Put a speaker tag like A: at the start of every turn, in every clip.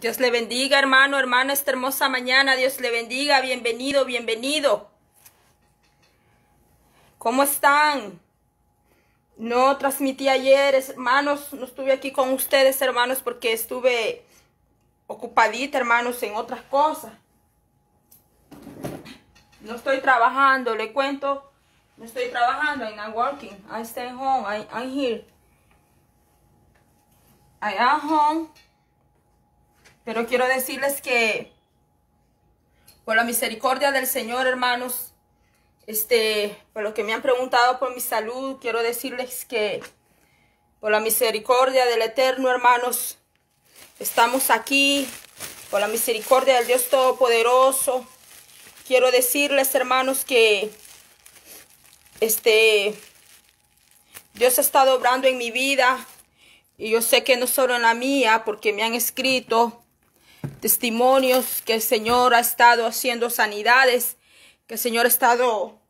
A: Dios le bendiga, hermano, hermana, esta hermosa mañana. Dios le bendiga. Bienvenido, bienvenido. ¿Cómo están? No transmití ayer, hermanos. No estuve aquí con ustedes, hermanos, porque estuve ocupadita, hermanos, en otras cosas. No estoy trabajando, le cuento. No estoy trabajando. I'm not working. I stay home. I, I'm here. I am home. Pero quiero decirles que por la misericordia del Señor, hermanos, este, por lo que me han preguntado por mi salud, quiero decirles que por la misericordia del Eterno, hermanos, estamos aquí, por la misericordia del Dios Todopoderoso. Quiero decirles, hermanos, que este, Dios ha estado obrando en mi vida y yo sé que no solo en la mía, porque me han escrito testimonios que el Señor ha estado haciendo sanidades, que el Señor ha estado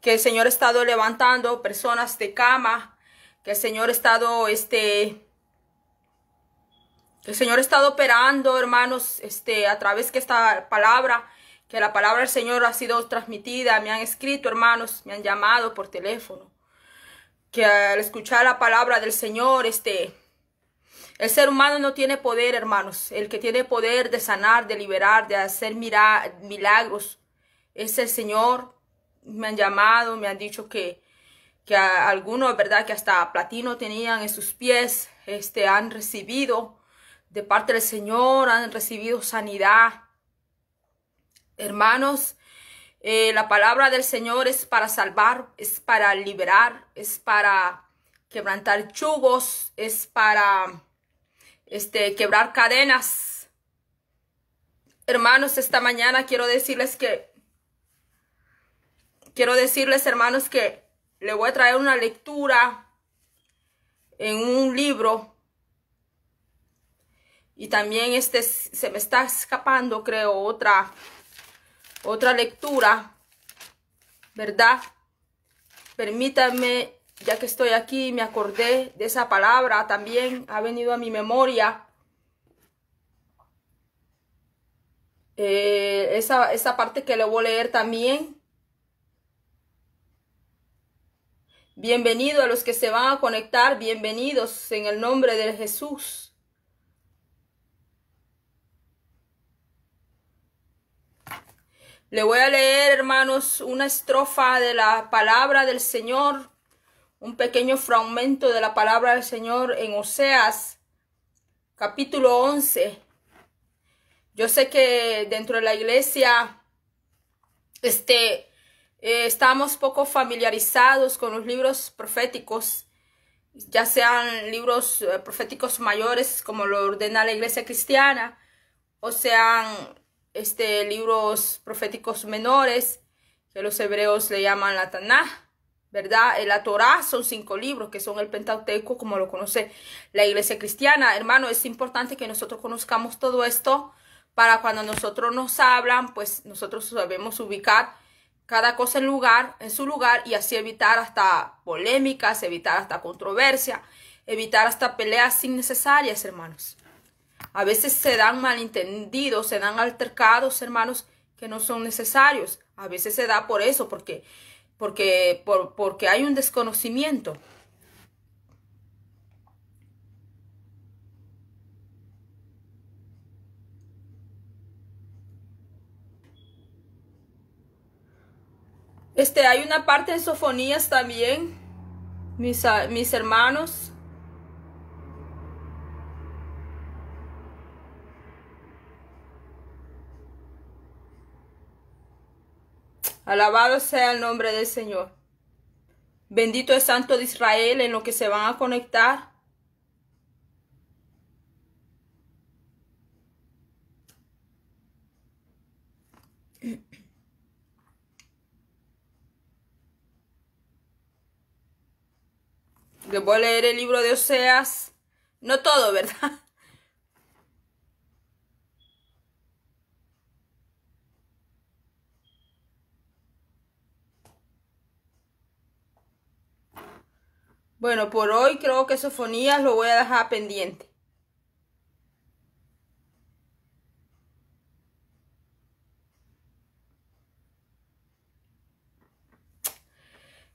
A: que el Señor ha estado levantando personas de cama, que el Señor ha estado este el Señor ha estado operando, hermanos, este a través de esta palabra, que la palabra del Señor ha sido transmitida, me han escrito, hermanos, me han llamado por teléfono, que al escuchar la palabra del Señor, este el ser humano no tiene poder, hermanos. El que tiene poder de sanar, de liberar, de hacer milagros es el Señor. Me han llamado, me han dicho que, que algunos, ¿verdad? Que hasta platino tenían en sus pies, este, han recibido de parte del Señor, han recibido sanidad. Hermanos, eh, la palabra del Señor es para salvar, es para liberar, es para quebrantar chugos, es para este, quebrar cadenas. Hermanos, esta mañana quiero decirles que, quiero decirles hermanos que le voy a traer una lectura en un libro. Y también este se me está escapando, creo, otra, otra lectura, ¿verdad? Permítanme ya que estoy aquí, me acordé de esa palabra también, ha venido a mi memoria. Eh, esa, esa parte que le voy a leer también. Bienvenido a los que se van a conectar, bienvenidos en el nombre de Jesús. Le voy a leer, hermanos, una estrofa de la palabra del Señor un pequeño fragmento de la palabra del Señor en Oseas, capítulo 11. Yo sé que dentro de la iglesia este, eh, estamos poco familiarizados con los libros proféticos, ya sean libros eh, proféticos mayores como lo ordena la iglesia cristiana, o sean este, libros proféticos menores que los hebreos le llaman la Tanaj. ¿verdad? Eh, la Torá son cinco libros, que son el Pentateuco, como lo conoce la iglesia cristiana. Hermano, es importante que nosotros conozcamos todo esto para cuando nosotros nos hablan, pues nosotros sabemos ubicar cada cosa en lugar, en su lugar y así evitar hasta polémicas, evitar hasta controversia, evitar hasta peleas innecesarias, hermanos. A veces se dan malentendidos, se dan altercados, hermanos, que no son necesarios. A veces se da por eso, porque porque, porque hay un desconocimiento. Este, hay una parte en Sofonías también, mis ah, hermanos, Alabado sea el nombre del Señor. Bendito es Santo de Israel en lo que se van a conectar. Les voy a leer el libro de Oseas. No todo, ¿verdad? Bueno, por hoy creo que sofonías lo voy a dejar pendiente.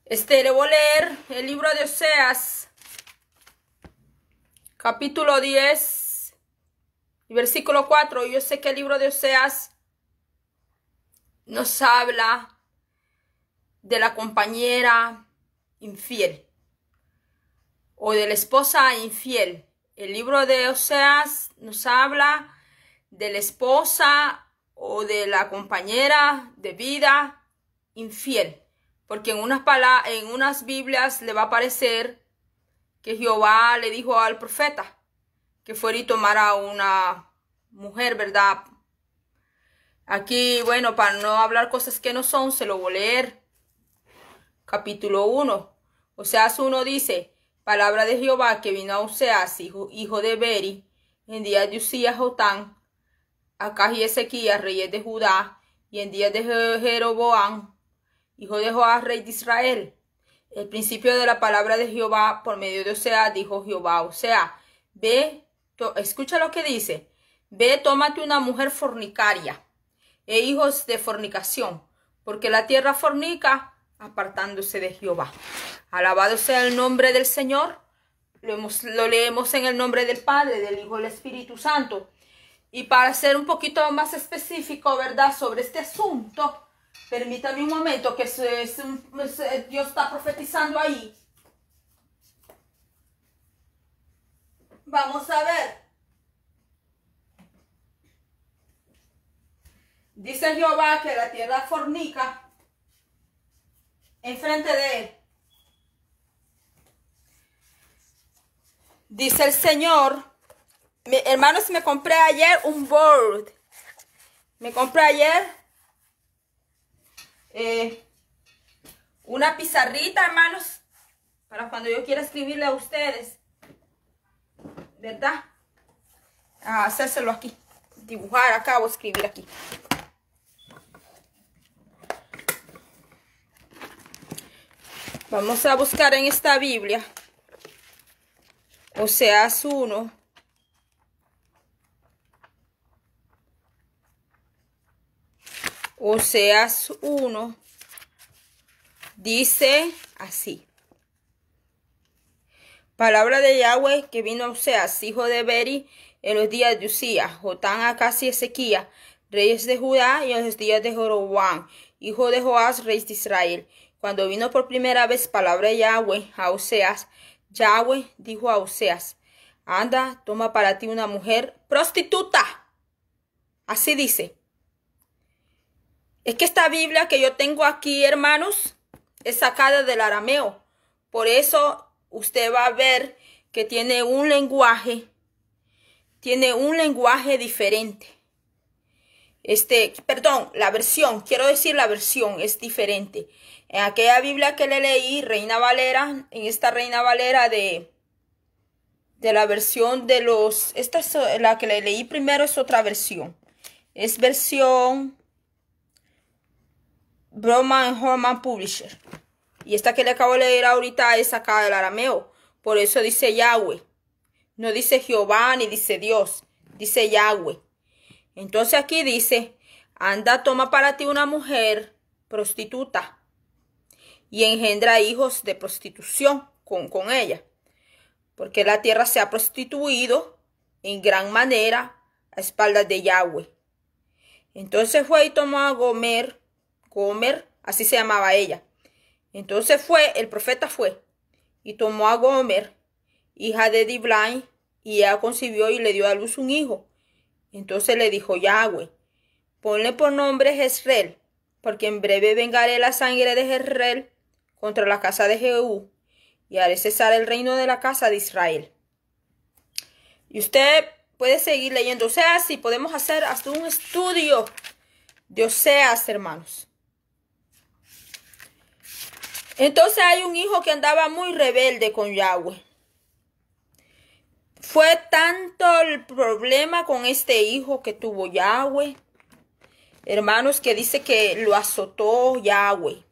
A: Este, le voy a leer el libro de Oseas, capítulo 10, versículo 4. Yo sé que el libro de Oseas nos habla de la compañera infiel o de la esposa infiel. El libro de Oseas nos habla de la esposa o de la compañera de vida infiel, porque en unas, en unas Biblias le va a parecer que Jehová le dijo al profeta que fuera y tomara una mujer, ¿verdad? Aquí, bueno, para no hablar cosas que no son, se lo voy a leer. Capítulo 1. Oseas uno dice, palabra de Jehová que vino a Oseas, hijo, de Beri, en días de Usías, Jotán, acá y Ezequías, reyes de Judá, y en días de Jeroboam, hijo de Joás, rey de Israel. El principio de la palabra de Jehová por medio de Oseas, dijo Jehová o ve, escucha lo que dice, ve, tómate una mujer fornicaria e hijos de fornicación, porque la tierra fornica apartándose de Jehová. Alabado sea el nombre del Señor. Lo, leemos en el nombre del Padre, del Hijo y del Espíritu Santo. Y para ser un poquito más específico, ¿verdad?, sobre este asunto, permítame un momento que eh, Dios está profetizando ahí. Vamos a ver. Dice Jehová que la tierra fornica enfrente de él. Dice el Señor, hermanos, me compré ayer un board. Me compré ayer eh, una pizarrita, hermanos, para cuando yo quiera escribirle a ustedes. ¿Verdad? hacérselo aquí. Dibujar acá o escribir aquí. Vamos a buscar en esta Biblia. Oseas 1. Oseas 1 dice así. Palabra de Yahweh que vino a Oseas, hijo de Beri, en los días de Usía, Jotán, Acas y Ezequías, reyes de Judá, y en los días de Jorobán, hijo de Joás, rey de Israel. Cuando vino por primera vez palabra de Yahweh a Oseas, Yahweh dijo a Oseas, anda, toma para ti una mujer prostituta. Así dice. Es que esta Biblia que yo tengo aquí, hermanos, es sacada del arameo. Por eso usted va a ver que tiene un lenguaje, tiene un lenguaje diferente. Este, perdón, la versión, quiero decir la versión es diferente. En aquella Biblia que le leí, Reina Valera, en esta Reina Valera de, de la versión de los... Esta es eh, la que le leí primero, es otra versión. Es versión Broman Horman Publisher. Y esta que le acabo de leer ahorita es acá del arameo. Por eso dice Yahweh. No dice Jehová ni dice Dios. Dice Yahweh. Entonces aquí dice, anda, toma para ti una mujer prostituta y engendra hijos de prostitución con, con ella, porque la tierra se ha prostituido en gran manera a espaldas de Yahweh. Entonces fue y tomó a Gomer, Gomer, así se llamaba ella. Entonces fue, el profeta fue, y tomó a Gomer, hija de Diblain, y ella concibió y le dio a luz un hijo. Entonces le dijo Yahweh, ponle por nombre Jezreel, porque en breve vengaré la sangre de Jezreel contra la casa de Jehú y haré cesar el reino de la casa de Israel. Y usted puede seguir leyendo O sea si podemos hacer hasta un estudio de Oseas, hermanos. Entonces hay un hijo que andaba muy rebelde con Yahweh. Fue tanto el problema con este hijo que tuvo Yahweh, hermanos, que dice que lo azotó Yahweh.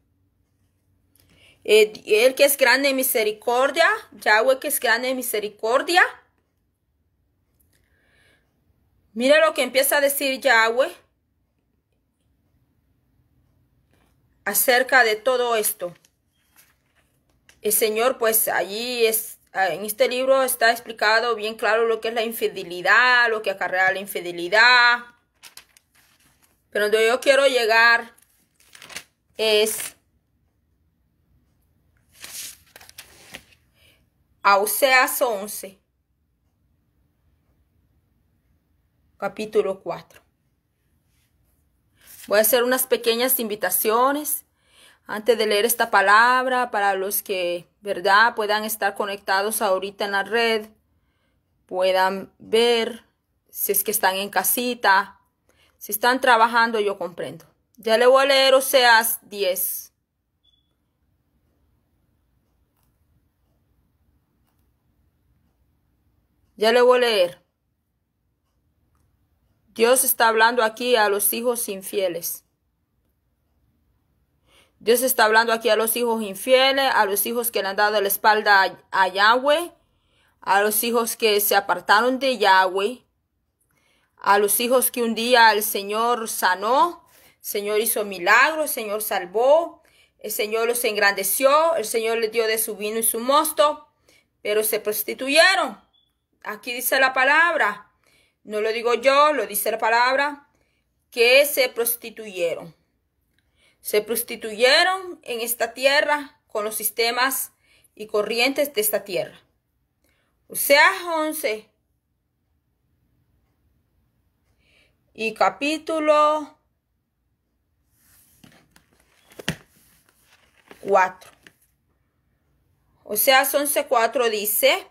A: Eh, el que es grande en misericordia, Yahweh que es grande en misericordia. Mira lo que empieza a decir Yahweh acerca de todo esto. El Señor, pues allí es, en este libro está explicado bien claro lo que es la infidelidad, lo que acarrea la infidelidad. Pero donde yo quiero llegar es a Oseas 11, capítulo 4. Voy a hacer unas pequeñas invitaciones antes de leer esta palabra para los que, ¿verdad?, puedan estar conectados ahorita en la red, puedan ver si es que están en casita, si están trabajando, yo comprendo. Ya le voy a leer Oseas 10. Ya le voy a leer. Dios está hablando aquí a los hijos infieles. Dios está hablando aquí a los hijos infieles, a los hijos que le han dado la espalda a, Yahweh, a los hijos que se apartaron de Yahweh, a los hijos que un día el Señor sanó, el Señor hizo milagros, el Señor salvó, el Señor los engrandeció, el Señor les dio de su vino y su mosto, pero se prostituyeron aquí dice la palabra, no lo digo yo, lo dice la palabra, que se prostituyeron. Se prostituyeron en esta tierra con los sistemas y corrientes de esta tierra. Oseas 11 y capítulo 4. Oseas sea, 11.4 dice,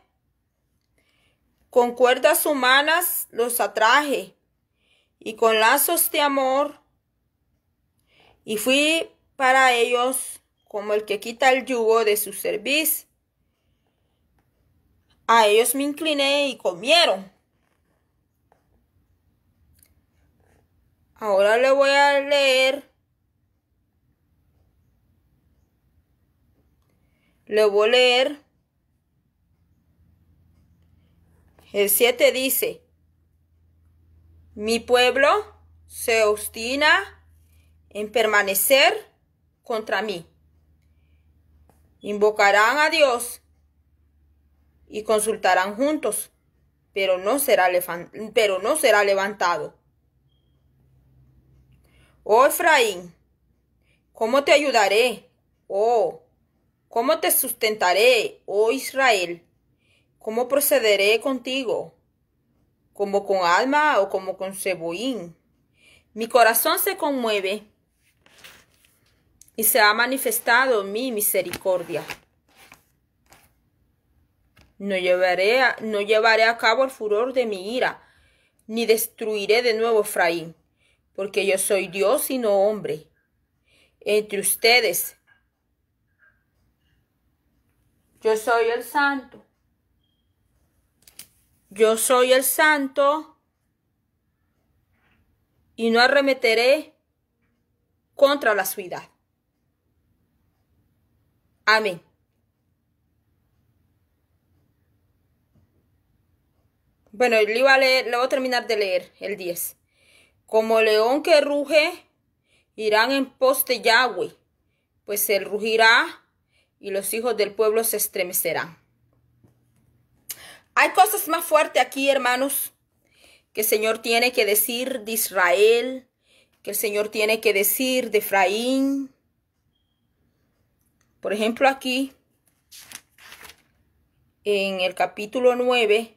A: con cuerdas humanas los atraje y con lazos de amor. Y fui para ellos como el que quita el yugo de su cerviz. A ellos me incliné y comieron. Ahora le voy a leer. Le voy a leer El 7 dice, mi pueblo se obstina en permanecer contra mí. Invocarán a Dios y consultarán juntos, pero no será, pero no será levantado. Oh Efraín, ¿cómo te ayudaré? Oh, ¿cómo te sustentaré, oh Israel? ¿Cómo procederé contigo? ¿Como con alma o como con cebollín? Mi corazón se conmueve y se ha manifestado mi misericordia. No llevaré, a, no llevaré a cabo el furor de mi ira, ni destruiré de nuevo Efraín, porque yo soy Dios y no hombre. Entre ustedes, yo soy el santo. Yo soy el santo y no arremeteré contra la ciudad. Amén. Bueno, le iba leer, le voy a terminar de leer el 10. Como león que ruge, irán en pos de Yahweh, pues él rugirá y los hijos del pueblo se estremecerán. Hay cosas más fuertes aquí, hermanos, que el Señor tiene que decir de Israel, que el Señor tiene que decir de Efraín. Por ejemplo, aquí, en el capítulo 9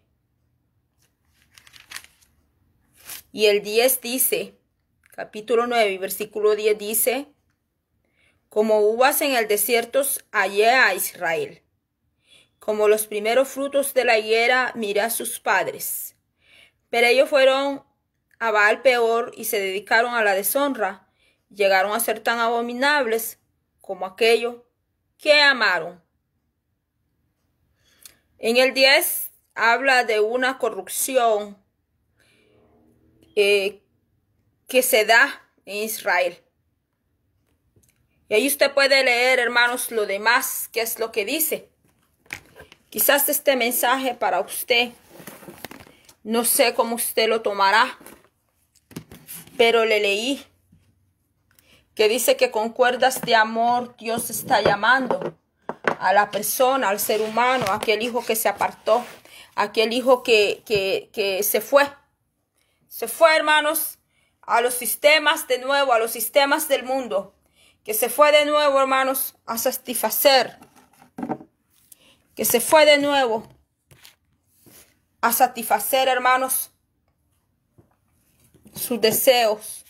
A: y el 10 dice, capítulo 9 y versículo 10 dice, como uvas en el desierto hallé a Israel como los primeros frutos de la higuera, mira a sus padres. Pero ellos fueron a Baal peor y se dedicaron a la deshonra. Llegaron a ser tan abominables como aquello que amaron. En el 10 habla de una corrupción eh, que se da en Israel. Y ahí usted puede leer, hermanos, lo demás, que es lo que dice. Quizás este mensaje para usted, no sé cómo usted lo tomará, pero le leí que dice que con cuerdas de amor Dios está llamando a la persona, al ser humano, a aquel hijo que se apartó, a aquel hijo que, que, se fue. Se fue, hermanos, a los sistemas de nuevo, a los sistemas del mundo, que se fue de nuevo, hermanos, a satisfacer que se fue de nuevo a satisfacer, hermanos, sus deseos,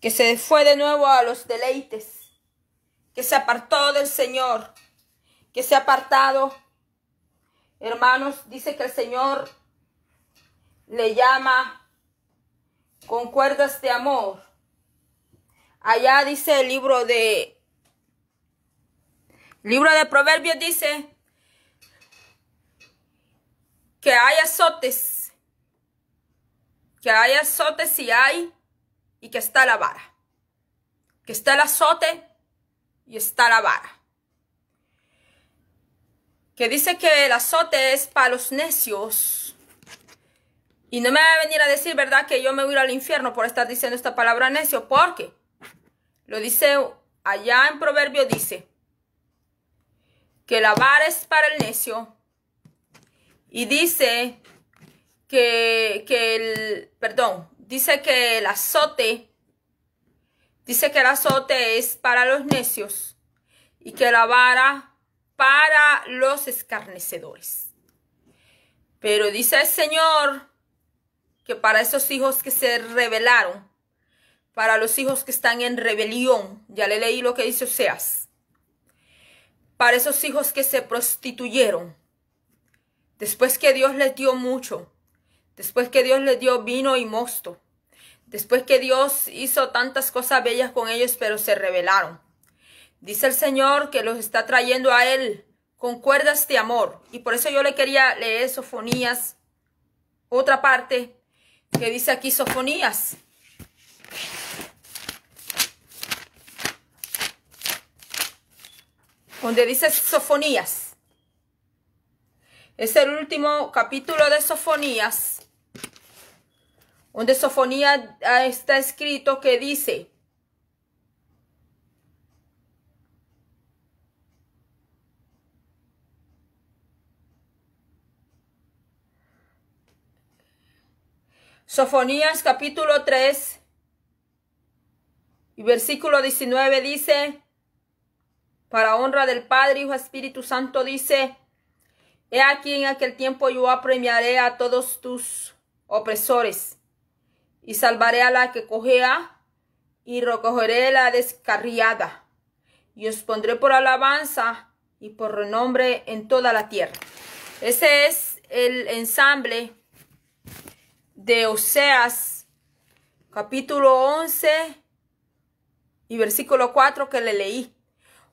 A: que se fue de nuevo a los deleites, que se apartó del Señor, que se ha apartado. Hermanos, dice que el Señor le llama con cuerdas de amor. Allá dice el libro de... libro de Proverbios dice que hay azotes, que hay azotes y hay, y que está la vara, que está el azote y está la vara, que dice que el azote es para los necios, y no me va a venir a decir, ¿verdad?, que yo me voy al infierno por estar diciendo esta palabra necio, porque lo dice allá en Proverbio, dice que la vara es para el necio y dice que, el, perdón, dice que el azote, dice que el azote es para los necios y que la vara para los escarnecedores. Pero dice el Señor que para esos hijos que se rebelaron, para los hijos que están en rebelión, ya le leí lo que dice Oseas, para esos hijos que se prostituyeron, Después que Dios les dio mucho, después que Dios les dio vino y mosto, después que Dios hizo tantas cosas bellas con ellos, pero se rebelaron. Dice el Señor que los está trayendo a Él con cuerdas de amor. Y por eso yo le quería leer Sofonías, otra parte que dice aquí Sofonías. Donde dice Sofonías. Es el último capítulo de Sofonías, donde sofonía está escrito que dice, Sofonías capítulo 3 y versículo 19 dice, para honra del Padre, Hijo, Espíritu Santo dice, He aquí en aquel tiempo yo apremiaré a todos tus opresores y salvaré a la que cojea y recogeré la descarriada y os pondré por alabanza y por renombre en toda la tierra. Ese es el ensamble de Oseas capítulo 11 y versículo 4 que le leí,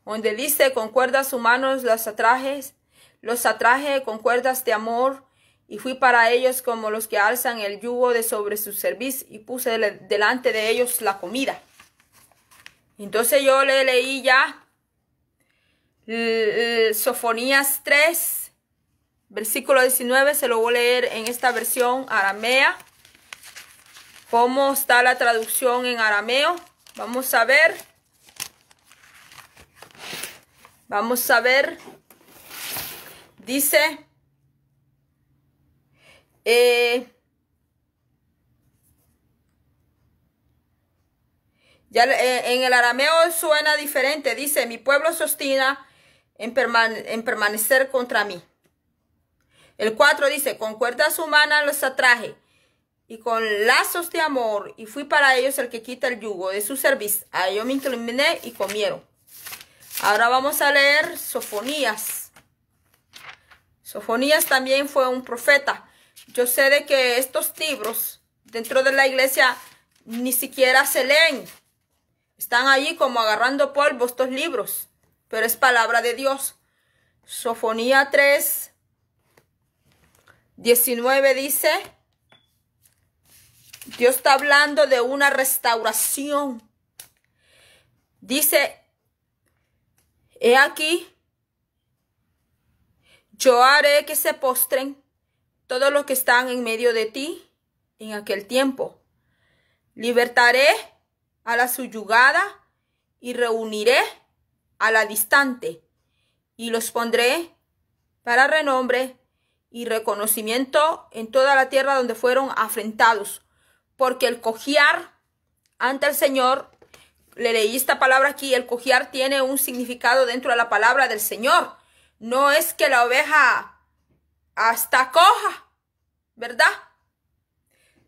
A: donde dice con cuerdas humanos las atrajes los atraje con cuerdas de amor y fui para ellos como los que alzan el yugo de sobre su servicio y puse delante de ellos la comida. Entonces yo le leí ya Sofonías 3, versículo 19, se lo voy a leer en esta versión aramea. ¿Cómo está la traducción en arameo? Vamos a ver. Vamos a ver. Dice, eh, ya eh, en el arameo suena diferente. Dice, mi pueblo se ostina en, permanecer contra mí. El 4 dice, con cuerdas humanas los atraje y con lazos de amor y fui para ellos el que quita el yugo de su servicio. A ellos me incliné y comieron. Ahora vamos a leer Sofonías Sofonías también fue un profeta. Yo sé de que estos libros dentro de la iglesia ni siquiera se leen. Están allí como agarrando polvo estos libros, pero es palabra de Dios. Sofonía 3, 19 dice, Dios está hablando de una restauración. Dice, he aquí, yo haré que se postren todos los que están en medio de ti en aquel tiempo. Libertaré a la suyugada y reuniré a la distante y los pondré para renombre y reconocimiento en toda la tierra donde fueron afrentados. Porque el cogiar ante el Señor, le leí esta palabra aquí, el cogiar tiene un significado dentro de la palabra del Señor. No es que la oveja hasta coja, ¿verdad?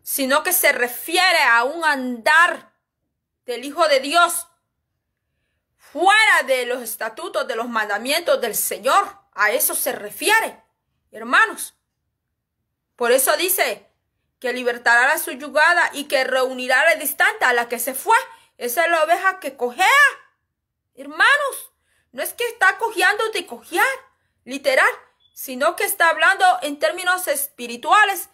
A: Sino que se refiere a un andar del Hijo de Dios fuera de los estatutos, de los mandamientos del Señor. A eso se refiere, hermanos. Por eso dice que libertará la su yugada y que reunirá la distante a la que se fue. Esa es la oveja que cojea. Hermanos, no es que está cojeando de cojear literal, sino que está hablando en términos espirituales.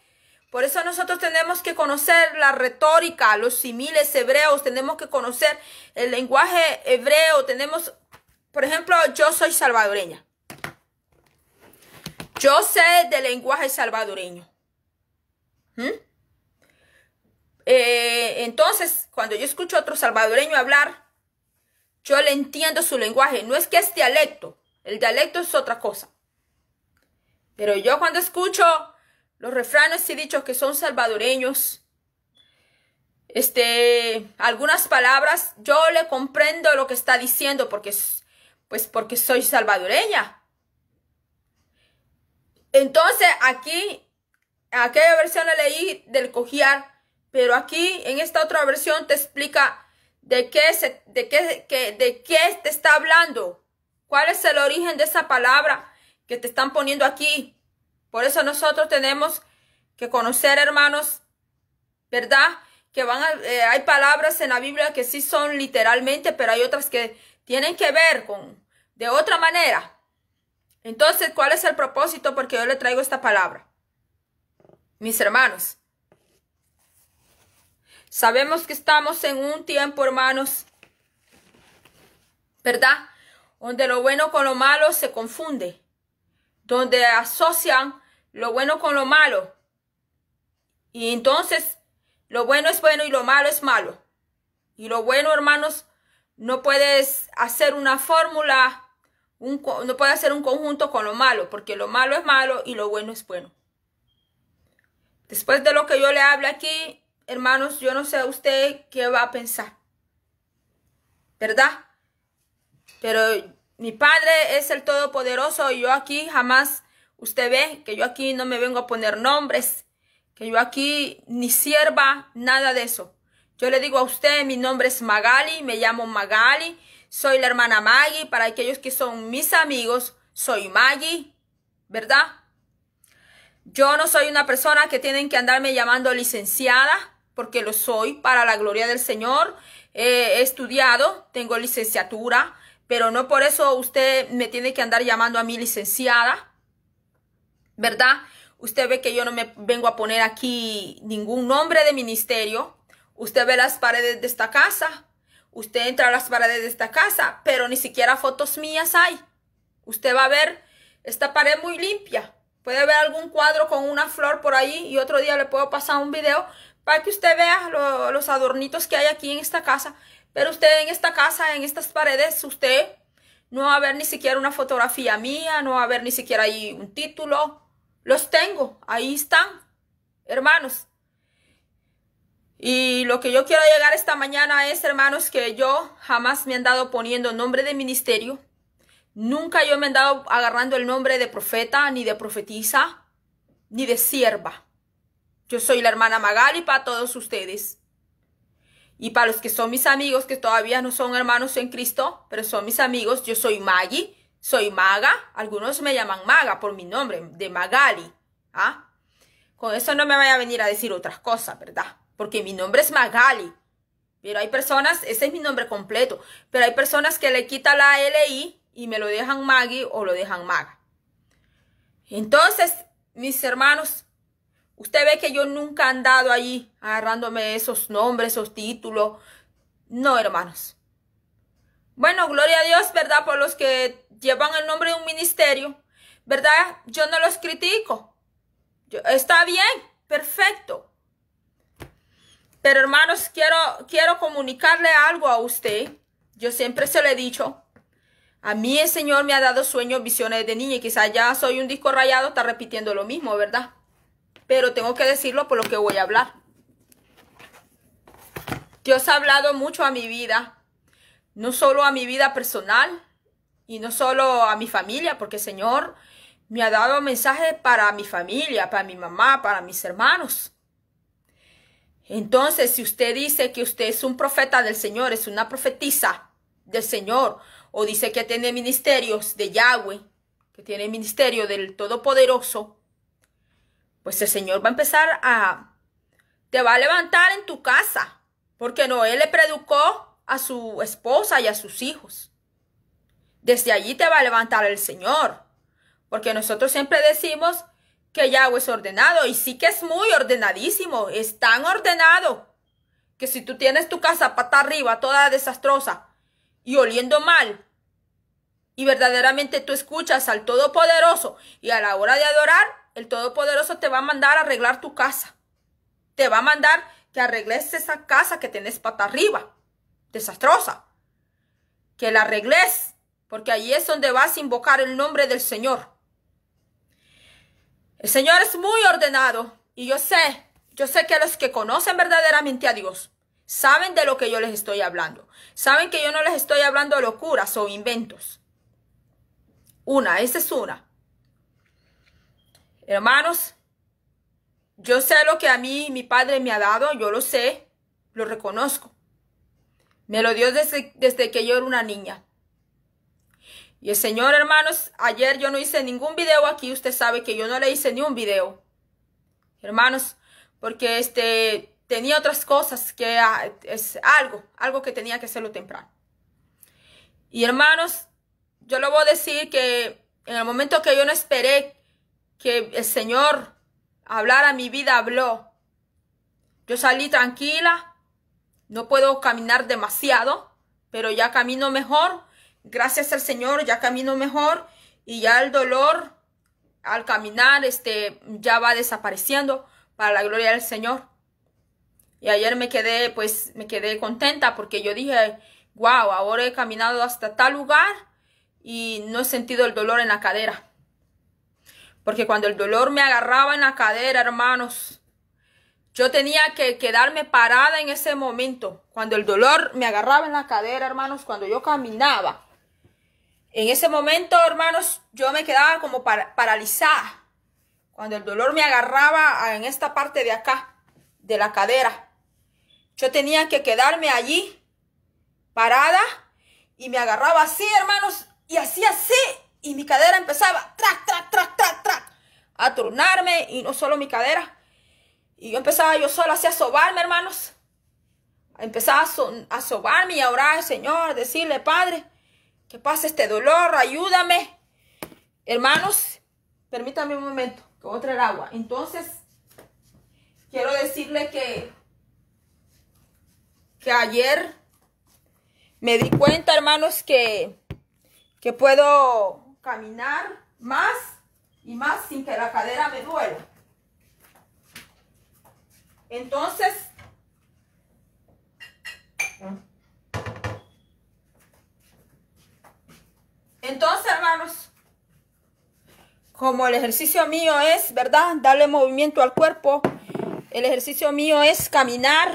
A: Por eso nosotros tenemos que conocer la retórica, los similes hebreos, tenemos que conocer el lenguaje hebreo, tenemos, por ejemplo, yo soy salvadoreña. Yo sé del lenguaje salvadoreño. ¿Mm? Eh, entonces, cuando yo escucho a otro salvadoreño hablar, yo le entiendo su lenguaje. No es que es dialecto, el dialecto es otra cosa. Pero yo cuando escucho los refranes y dichos que son salvadoreños, este, algunas palabras, yo le comprendo lo que está diciendo porque, pues porque soy salvadoreña. Entonces aquí, aquella versión la leí del cogiar, pero aquí en esta otra versión te explica de qué, se, de qué, que, de qué te está hablando. ¿Cuál es el origen de esa palabra que te están poniendo aquí? Por eso nosotros tenemos que conocer, hermanos, ¿verdad? Que van a, eh, hay palabras en la Biblia que sí son literalmente, pero hay otras que tienen que ver con de otra manera. Entonces, ¿cuál es el propósito? Porque yo le traigo esta palabra. Mis hermanos, sabemos que estamos en un tiempo, hermanos, ¿verdad? donde lo bueno con lo malo se confunde, donde asocian lo bueno con lo malo. Y entonces lo bueno es bueno y lo malo es malo. Y lo bueno, hermanos, no puedes hacer una fórmula, un, no puede hacer un conjunto con lo malo, porque lo malo es malo y lo bueno es bueno. Después de lo que yo le hablo aquí, hermanos, yo no sé a usted qué va a pensar. ¿Verdad? Pero mi Padre es el Todopoderoso y yo aquí jamás, usted ve que yo aquí no me vengo a poner nombres, que yo aquí ni sierva, nada de eso. Yo le digo a usted, mi nombre es Magali, me llamo Magali, soy la hermana Maggie, para aquellos que son mis amigos, soy Maggie, ¿verdad? Yo no soy una persona que tienen que andarme llamando licenciada, porque lo soy, para la gloria del Señor. he estudiado, tengo licenciatura, pero no por eso usted me tiene que andar llamando a mi licenciada, ¿verdad? Usted ve que yo no me vengo a poner aquí ningún nombre de ministerio. Usted ve las paredes de esta casa. Usted entra a las paredes de esta casa, pero ni siquiera fotos mías hay. Usted va a ver esta pared muy limpia. Puede ver algún cuadro con una flor por ahí y otro día le puedo pasar un video para que usted vea los adornitos que hay aquí en esta casa. Pero usted en esta casa, en estas paredes, usted no va a ver ni siquiera una fotografía mía, no va a ver ni siquiera ahí un título. Los tengo, ahí están, hermanos. Y lo que yo quiero llegar esta mañana es, hermanos, que yo jamás me han dado poniendo nombre de ministerio. Nunca yo me han dado agarrando el nombre de profeta, ni de profetisa, ni de sierva. Yo soy la hermana Magali para todos ustedes. Y para los que son mis amigos, que todavía no son hermanos en Cristo, pero son mis amigos, yo soy Maggie, soy Maga. Algunos me llaman Maga por mi nombre, de Magali. ¿ah? Con eso no me vaya a venir a decir otras cosas, ¿verdad? Porque mi nombre es Magali. Pero hay personas, ese es mi nombre completo, pero hay personas que le quitan la LI y me lo dejan Maggie o lo dejan Maga. Entonces, mis hermanos, Usted ve que yo nunca he andado ahí agarrándome esos nombres, esos títulos. No, hermanos. Bueno, gloria a Dios, ¿verdad? Por los que llevan el nombre de un ministerio, ¿verdad? Yo no los critico. Yo, está bien, perfecto. Pero hermanos, quiero, quiero comunicarle algo a usted. Yo siempre se lo he dicho. A mí el Señor me ha dado sueños, visiones de niña y quizás ya soy un disco rayado, está repitiendo lo mismo, ¿verdad? pero tengo que decirlo por lo que voy a hablar. Dios ha hablado mucho a mi vida, no solo a mi vida personal y no solo a mi familia, porque el Señor me ha dado mensajes para mi familia, para mi mamá, para mis hermanos. Entonces, si usted dice que usted es un profeta del Señor, es una profetisa del Señor, o dice que tiene ministerios de Yahweh, que tiene ministerio del Todopoderoso, pues el Señor va a empezar a, te va a levantar en tu casa, porque Noé le predicó a su esposa y a sus hijos. Desde allí te va a levantar el Señor, porque nosotros siempre decimos que Yahweh es ordenado, y sí que es muy ordenadísimo, es tan ordenado que si tú tienes tu casa pata arriba, toda desastrosa y oliendo mal, y verdaderamente tú escuchas al Todopoderoso y a la hora de adorar, el Todopoderoso te va a mandar a arreglar tu casa. Te va a mandar que arregles esa casa que tenés pata arriba, desastrosa. Que la arregles, porque ahí es donde vas a invocar el nombre del Señor. El Señor es muy ordenado y yo sé, yo sé que los que conocen verdaderamente a Dios saben de lo que yo les estoy hablando. Saben que yo no les estoy hablando locuras o inventos. Una, esa es una. Hermanos, yo sé lo que a mí mi padre me ha dado, yo lo sé, lo reconozco. Me lo dio desde, desde que yo era una niña. Y el Señor, hermanos, ayer yo no hice ningún video aquí, usted sabe que yo no le hice ni un video. Hermanos, porque este tenía otras cosas que ah, es algo, algo que tenía que hacerlo temprano. Y hermanos, yo le voy a decir que en el momento que yo no esperé que el Señor hablara mi vida, habló. Yo salí tranquila, no puedo caminar demasiado, pero ya camino mejor. Gracias al Señor, ya camino mejor y ya el dolor al caminar este ya va desapareciendo para la gloria del Señor. Y ayer me quedé pues me quedé contenta porque yo dije, "Wow, ahora he caminado hasta tal lugar y no he sentido el dolor en la cadera." Porque cuando el dolor me agarraba en la cadera, hermanos, yo tenía que quedarme parada en ese momento. Cuando el dolor me agarraba en la cadera, hermanos, cuando yo caminaba. En ese momento, hermanos, yo me quedaba como paralizada. Cuando el dolor me agarraba en esta parte de acá, de la cadera. Yo tenía que quedarme allí, parada, y me agarraba así, hermanos, y así, así, y mi cadera empezaba trac, trac, trac, trac, trac, a trunarme y no solo mi cadera. Y yo empezaba yo solo así a sobarme, hermanos. Empezaba a, sobarme y a orar al Señor, decirle, Padre, que pase este dolor, ayúdame. Hermanos, permítanme un momento, que voy a traer agua. Entonces, quiero decirle que, que ayer me di cuenta, hermanos, que, que puedo caminar más y más sin que la cadera me duela. Entonces, entonces hermanos, como el ejercicio mío es, ¿verdad? Darle movimiento al cuerpo. El ejercicio mío es caminar.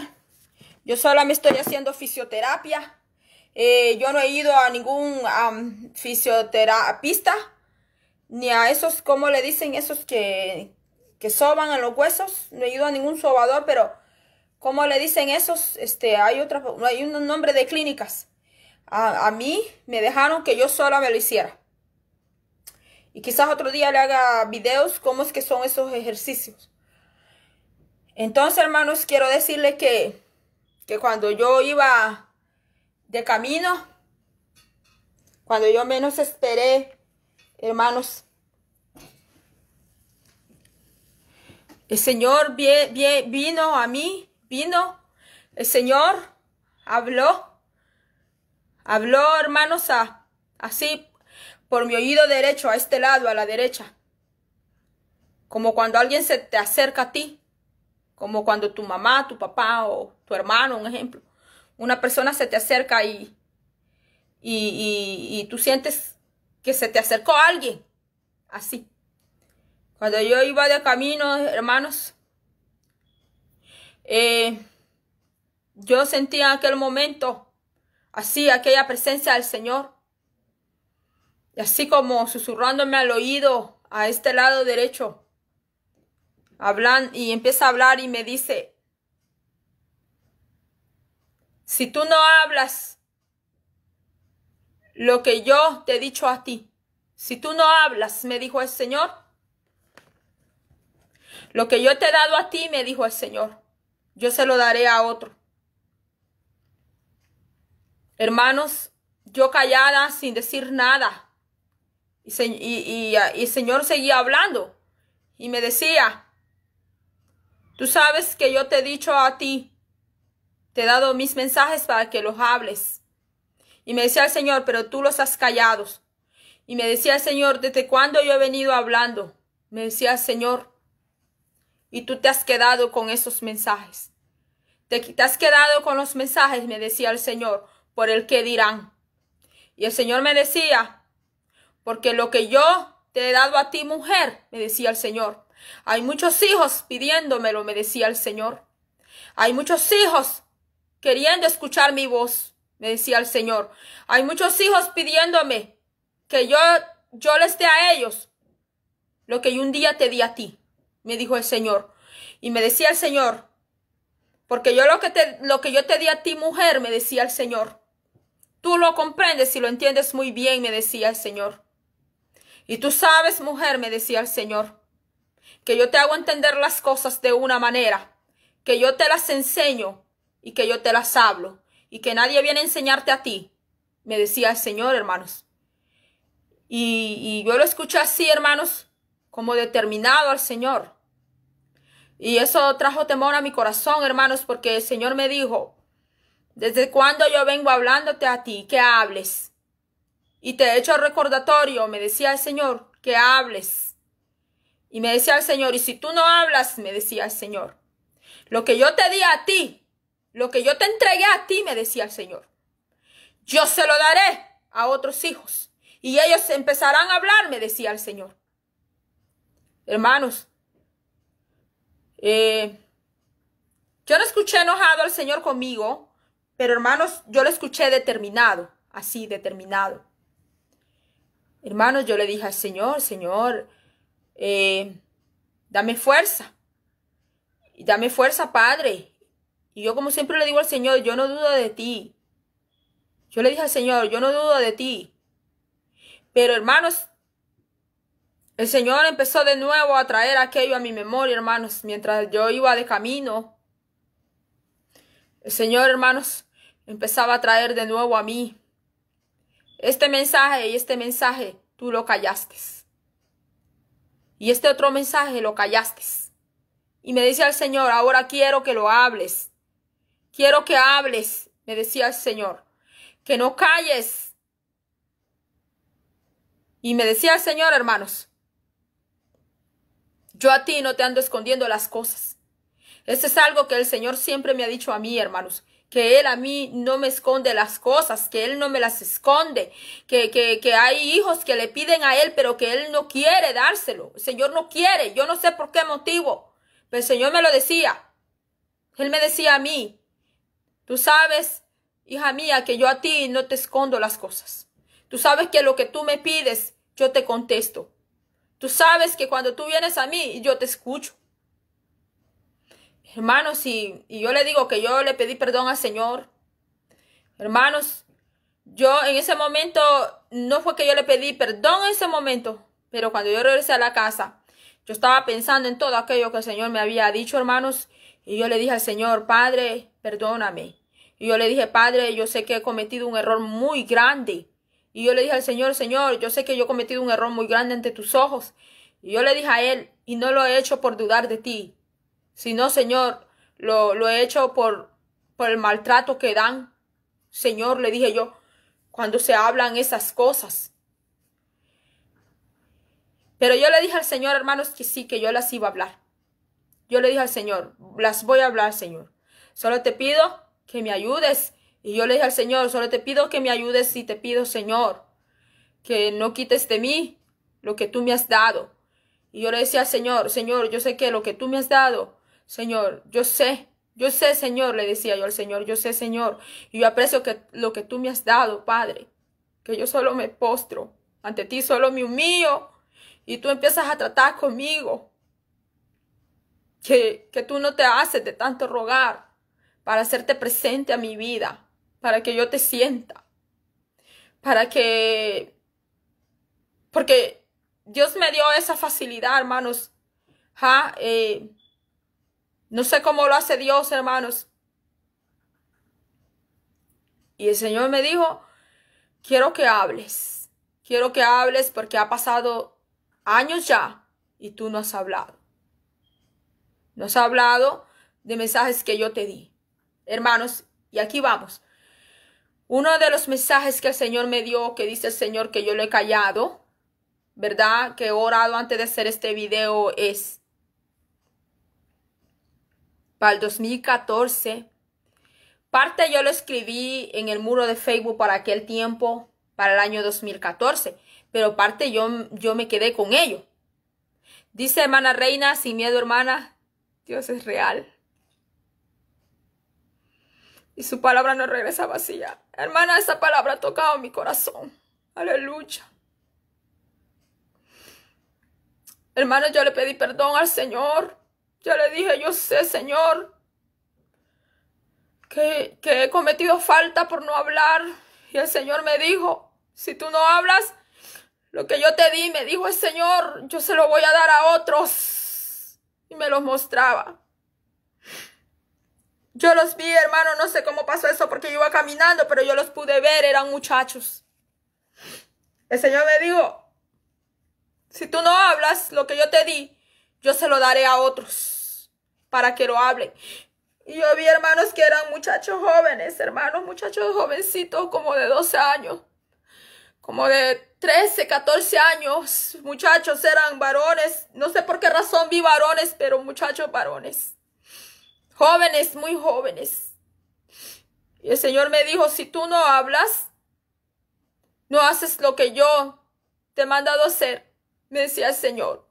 A: Yo solo me estoy haciendo fisioterapia. Eh, yo no he ido a ningún fisioterapista, ni a esos, ¿cómo le dicen? Esos que, que soban en los huesos. No he ido a ningún sobador, pero ¿cómo le dicen esos? Este, hay, otra, hay un nombre de clínicas. A, mí me dejaron que yo sola me lo hiciera. Y quizás otro día le haga videos cómo es que son esos ejercicios. Entonces, hermanos, quiero decirle que, que cuando yo iba de camino, cuando yo menos esperé, hermanos, el Señor vino a mí, vino, el Señor habló, habló, hermanos, así, por mi oído derecho, a este lado, a la derecha. Como cuando alguien se te acerca a ti, como cuando tu mamá, tu papá o tu hermano, un ejemplo una persona se te acerca y, y, tú sientes que se te acercó alguien. Así. Cuando yo iba de camino, hermanos, eh, yo sentía en aquel momento así, aquella presencia del Señor. Y así como susurrándome al oído, a este lado derecho. Hablan, y empieza a hablar y me dice, si tú no hablas lo que yo te he dicho a ti, si tú no hablas, me dijo el Señor, lo que yo te he dado a ti, me dijo el Señor, yo se lo daré a otro. Hermanos, yo callada sin decir nada. Y, el Señor seguía hablando y me decía, tú sabes que yo te he dicho a ti, te he dado mis mensajes para que los hables. Y me decía el Señor, pero tú los has callado. Y me decía el Señor, ¿desde cuándo yo he venido hablando? Me decía el Señor, y tú te has quedado con esos mensajes. Te, has quedado con los mensajes, me decía el Señor, por el que dirán. Y el Señor me decía, porque lo que yo te he dado a ti, mujer, me decía el Señor. Hay muchos hijos pidiéndomelo, me decía el Señor. Hay muchos hijos queriendo escuchar mi voz, me decía el Señor. Hay muchos hijos pidiéndome que yo, yo les dé a ellos lo que yo un día te di a ti, me dijo el Señor. Y me decía el Señor, porque yo lo que, lo que yo te di a ti, mujer, me decía el Señor. Tú lo comprendes y lo entiendes muy bien, me decía el Señor. Y tú sabes, mujer, me decía el Señor, que yo te hago entender las cosas de una manera, que yo te las enseño y que yo te las hablo y que nadie viene a enseñarte a ti, me decía el Señor, hermanos. Y, yo lo escuché así, hermanos, como determinado al Señor. Y eso trajo temor a mi corazón, hermanos, porque el Señor me dijo, desde cuando yo vengo hablándote a ti, que hables. Y te he hecho recordatorio, me decía el Señor, que hables. Y me decía el Señor, y si tú no hablas, me decía el Señor, lo que yo te di a ti, lo que yo te entregué a ti, me decía el Señor, yo se lo daré a otros hijos. Y ellos empezarán a hablar, me decía el Señor. Hermanos, eh, yo no escuché enojado al Señor conmigo, pero hermanos, yo lo escuché determinado, así, determinado. Hermanos, yo le dije al Señor, Señor, eh, dame fuerza. Dame fuerza, Padre. Y yo como siempre le digo al Señor, yo no dudo de ti. Yo le dije al Señor, yo no dudo de ti. Pero hermanos, el Señor empezó de nuevo a traer aquello a mi memoria, hermanos, mientras yo iba de camino. El Señor, hermanos, empezaba a traer de nuevo a mí. Este mensaje y este mensaje tú lo callaste. Y este otro mensaje lo callaste. Y me dice al Señor, ahora quiero que lo hables. Quiero que hables, me decía el Señor, que no calles. Y me decía el Señor, hermanos, yo a ti no te ando escondiendo las cosas. Eso es algo que el Señor siempre me ha dicho a mí, hermanos, que Él a mí no me esconde las cosas, que Él no me las esconde, que, que hay hijos que le piden a Él, pero que Él no quiere dárselo. El Señor no quiere, yo no sé por qué motivo, pero el Señor me lo decía. Él me decía a mí, Tú sabes, hija mía, que yo a ti no te escondo las cosas. Tú sabes que lo que tú me pides, yo te contesto. Tú sabes que cuando tú vienes a mí, yo te escucho. Hermanos, y, y yo le digo que yo le pedí perdón al Señor. Hermanos, yo en ese momento, no fue que yo le pedí perdón en ese momento, pero cuando yo regresé a la casa, yo estaba pensando en todo aquello que el Señor me había dicho, hermanos, y yo le dije al Señor, Padre, perdóname. Y yo le dije, Padre, yo sé que he cometido un error muy grande. Y yo le dije al Señor, Señor, yo sé que yo he cometido un error muy grande ante tus ojos. Y yo le dije a Él, y no lo he hecho por dudar de ti, sino, Señor, lo, lo he hecho por, por el maltrato que dan. Señor, le dije yo, cuando se hablan esas cosas. Pero yo le dije al Señor, hermanos, que sí, que yo las iba a hablar. Yo le dije al Señor, las voy a hablar, Señor. Solo te pido que me ayudes. Y yo le dije al Señor, solo te pido que me ayudes y te pido, Señor, que no quites de mí lo que tú me has dado. Y yo le decía al Señor, Señor, yo sé que lo que tú me has dado, Señor, yo sé, yo sé, Señor, le decía yo al Señor, yo sé, Señor, y yo aprecio que lo que tú me has dado, Padre, que yo solo me postro ante ti, solo me humillo, y tú empiezas a tratar conmigo, que, que tú no te haces de tanto rogar, para hacerte presente a mi vida, para que yo te sienta, para que... Porque Dios me dio esa facilidad, hermanos. Eh, no sé cómo lo hace Dios, hermanos. Y el Señor me dijo, quiero que hables, quiero que hables porque ha pasado años ya y tú no has hablado. No has hablado de mensajes que yo te di hermanos, y aquí vamos. Uno de los mensajes que el Señor me dio, que dice el Señor que yo lo he callado, ¿verdad? Que he orado antes de hacer este video es para el 2014. Parte yo lo escribí en el muro de Facebook para aquel tiempo, para el año 2014, pero parte yo, yo me quedé con ello. Dice hermana Reina, sin miedo hermana, Dios es real y su palabra no regresa vacía. Hermana, esa palabra ha tocado mi corazón. Aleluya. Hermana, yo le pedí perdón al Señor. Yo le dije, yo sé, Señor, que, que he cometido falta por no hablar. Y el Señor me dijo, si tú no hablas, lo que yo te di, me dijo el Señor, yo se lo voy a dar a otros. Y me los mostraba. Yo los vi, hermano, no sé cómo pasó eso porque yo iba caminando, pero yo los pude ver, eran muchachos. El Señor me dijo, si tú no hablas lo que yo te di, yo se lo daré a otros para que lo hablen. Y yo vi hermanos que eran muchachos jóvenes, hermanos, muchachos jovencitos como de 12 años, como de 13, 14 años, muchachos eran varones, no sé por qué razón vi varones, pero muchachos varones jóvenes, muy jóvenes. Y el Señor me dijo, si tú no hablas, no haces lo que yo te he mandado hacer, me decía el Señor.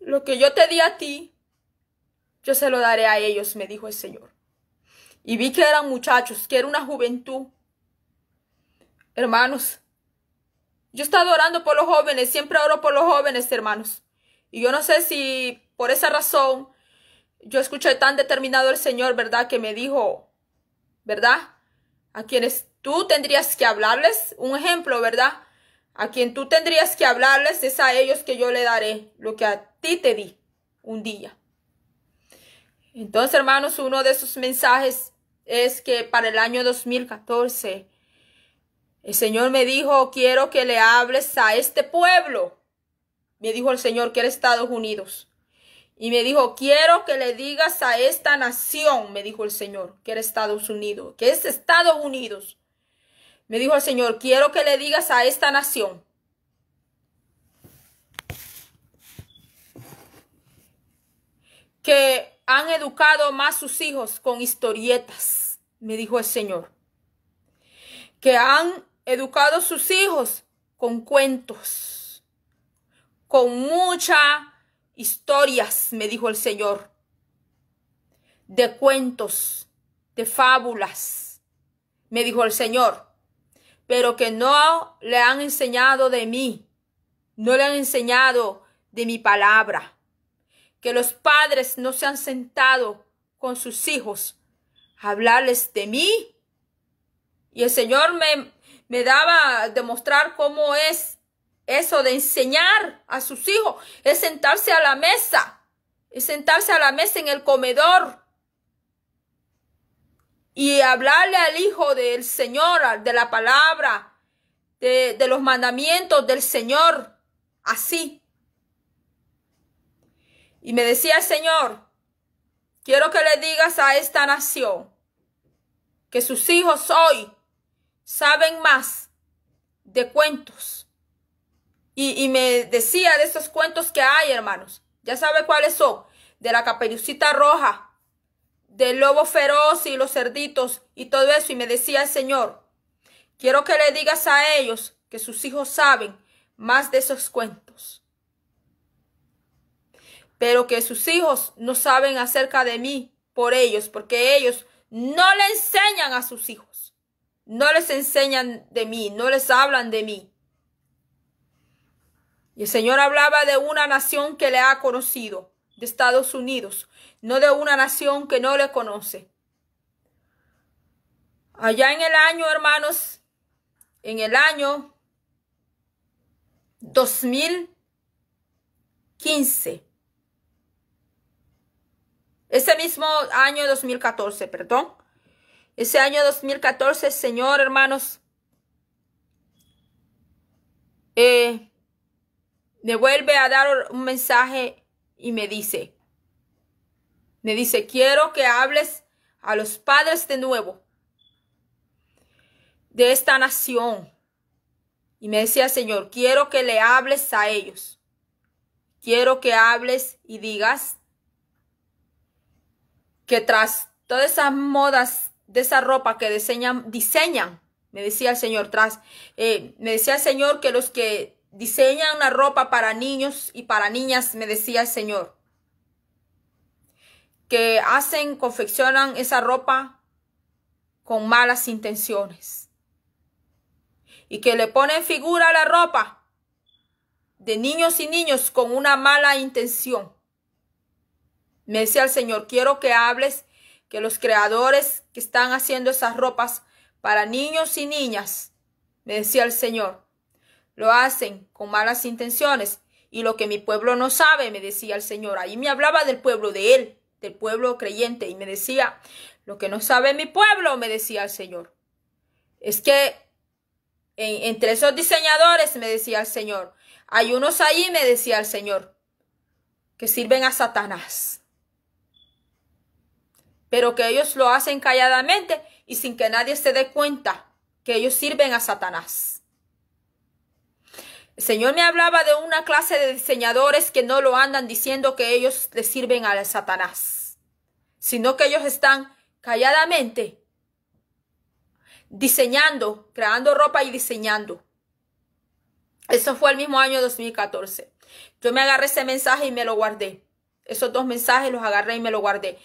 A: Lo que yo te di a ti, yo se lo daré a ellos, me dijo el Señor. Y vi que eran muchachos, que era una juventud. Hermanos, yo he estado orando por los jóvenes, siempre oro por los jóvenes, hermanos. Y yo no sé si por esa razón yo escuché tan determinado el Señor, ¿verdad? Que me dijo, ¿verdad? A quienes tú tendrías que hablarles, un ejemplo, ¿verdad? A quien tú tendrías que hablarles es a ellos que yo le daré lo que a ti te di un día. Entonces, hermanos, uno de sus mensajes es que para el año 2014 el Señor me dijo, quiero que le hables a este pueblo. Me dijo el Señor que era Estados Unidos. Y me dijo, quiero que le digas a esta nación, me dijo el Señor, que era Estados Unidos, que es Estados Unidos. Me dijo el Señor, quiero que le digas a esta nación. que han educado más sus hijos con historietas, me dijo el Señor. Que han educado sus hijos con cuentos, con mucha historias, me dijo el Señor, de cuentos, de fábulas, me dijo el Señor, pero que no le han enseñado de mí, no le han enseñado de mi palabra, que los padres no se han sentado con sus hijos a hablarles de mí. Y el Señor me, me daba a demostrar cómo es eso de enseñar a sus hijos, es sentarse a la mesa, es sentarse a la mesa en el comedor y hablarle al hijo del Señor, de la palabra, de, los mandamientos del Señor, así. Y me decía el Señor, quiero que le digas a esta nación que sus hijos hoy saben más de cuentos y, me decía de esos cuentos que hay, hermanos. Ya sabe cuáles son. De la caperucita roja, del lobo feroz y los cerditos y todo eso. Y me decía el Señor, quiero que le digas a ellos que sus hijos saben más de esos cuentos. Pero que sus hijos no saben acerca de mí por ellos, porque ellos no le enseñan a sus hijos. No les enseñan de mí, no les hablan de mí. Y el Señor hablaba de una nación que le ha conocido, de Estados Unidos, no de una nación que no le conoce. Allá en el año, hermanos, en el año 2015, ese mismo año 2014, perdón, ese año 2014, Señor, hermanos, eh, me vuelve a dar un mensaje y me dice, me dice, quiero que hables a los padres de nuevo de esta nación. Y me decía, Señor, quiero que le hables a ellos. Quiero que hables y digas que tras todas esas modas de esa ropa que diseñan, diseñan, me decía el Señor, tras, eh, me decía el Señor que los que diseñan la ropa para niños y para niñas, me decía el Señor. Que hacen, confeccionan esa ropa con malas intenciones. Y que le ponen figura a la ropa de niños y niños con una mala intención. Me decía el Señor, quiero que hables que los creadores que están haciendo esas ropas para niños y niñas, me decía el Señor, lo hacen con malas intenciones. Y lo que mi pueblo no sabe, me decía el Señor. Ahí me hablaba del pueblo de él, del pueblo creyente. Y me decía, lo que no sabe mi pueblo, me decía el Señor. Es que entre esos diseñadores, me decía el Señor, hay unos ahí, me decía el Señor, que sirven a Satanás. Pero que ellos lo hacen calladamente y sin que nadie se dé cuenta que ellos sirven a Satanás. El Señor me hablaba de una clase de diseñadores que no lo andan diciendo que ellos le sirven al Satanás, sino que ellos están calladamente diseñando, creando ropa y diseñando. Eso fue el mismo año 2014. Yo me agarré ese mensaje y me lo guardé. Esos dos mensajes los agarré y me lo guardé.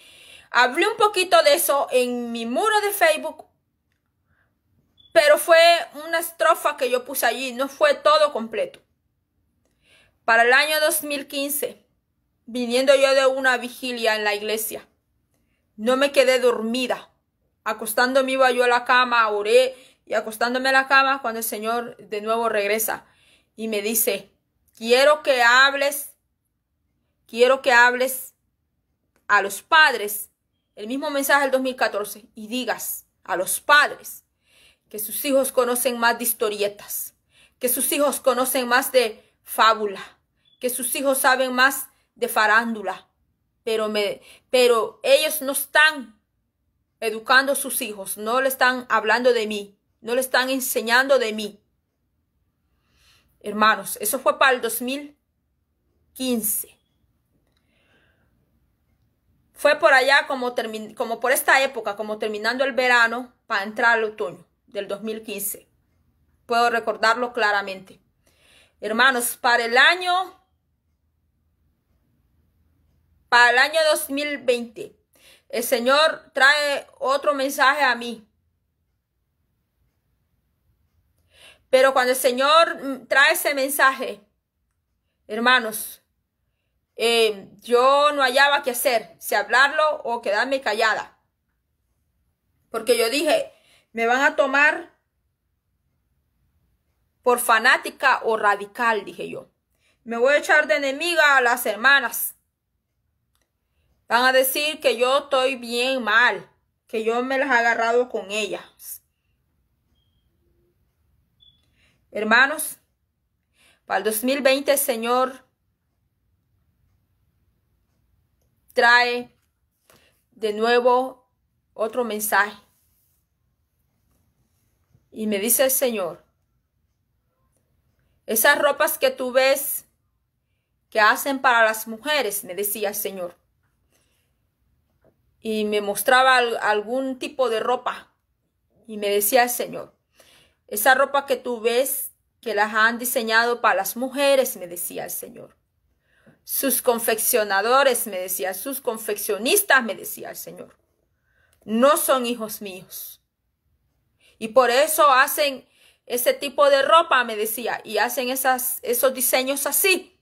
A: Hablé un poquito de eso en mi muro de Facebook pero fue una estrofa que yo puse allí, no fue todo completo. Para el año 2015, viniendo yo de una vigilia en la iglesia, no me quedé dormida. Acostándome iba yo a la cama, oré y acostándome a la cama cuando el Señor de nuevo regresa y me dice, quiero que hables, quiero que hables a los padres, el mismo mensaje del 2014, y digas a los padres, que sus hijos conocen más de historietas, que sus hijos conocen más de fábula, que sus hijos saben más de farándula, pero, me, pero ellos no están educando a sus hijos, no le están hablando de mí, no le están enseñando de mí. Hermanos, eso fue para el 2015. Fue por allá como, como por esta época, como terminando el verano para entrar al otoño del 2015. Puedo recordarlo claramente. Hermanos, para el año para el año 2020, el Señor trae otro mensaje a mí. Pero cuando el Señor trae ese mensaje, hermanos, eh, yo no hallaba qué hacer, si hablarlo o quedarme callada. Porque yo dije, me van a tomar por fanática o radical, dije yo. Me voy a echar de enemiga a las hermanas. Van a decir que yo estoy bien mal, que yo me las he agarrado con ellas. Hermanos, para el 2020 el Señor trae de nuevo otro mensaje. Y me dice el Señor, esas ropas que tú ves que hacen para las mujeres, me decía el Señor. Y me mostraba algún tipo de ropa. Y me decía el Señor, esa ropa que tú ves que las han diseñado para las mujeres, me decía el Señor. Sus confeccionadores, me decía, sus confeccionistas, me decía el Señor. No son hijos míos y por eso hacen ese tipo de ropa, me decía, y hacen esas, esos diseños así,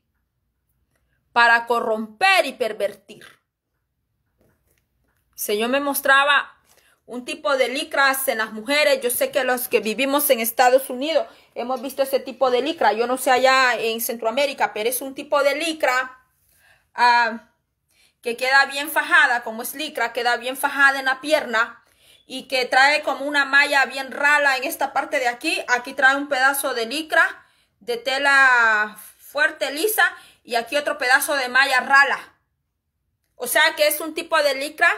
A: para corromper y pervertir. Señor me mostraba un tipo de licras en las mujeres. Yo sé que los que vivimos en Estados Unidos hemos visto ese tipo de licra. Yo no sé allá en Centroamérica, pero es un tipo de licra ah, que queda bien fajada, como es licra, queda bien fajada en la pierna y que trae como una malla bien rala en esta parte de aquí. Aquí trae un pedazo de licra, de tela fuerte, lisa, y aquí otro pedazo de malla rala. O sea que es un tipo de licra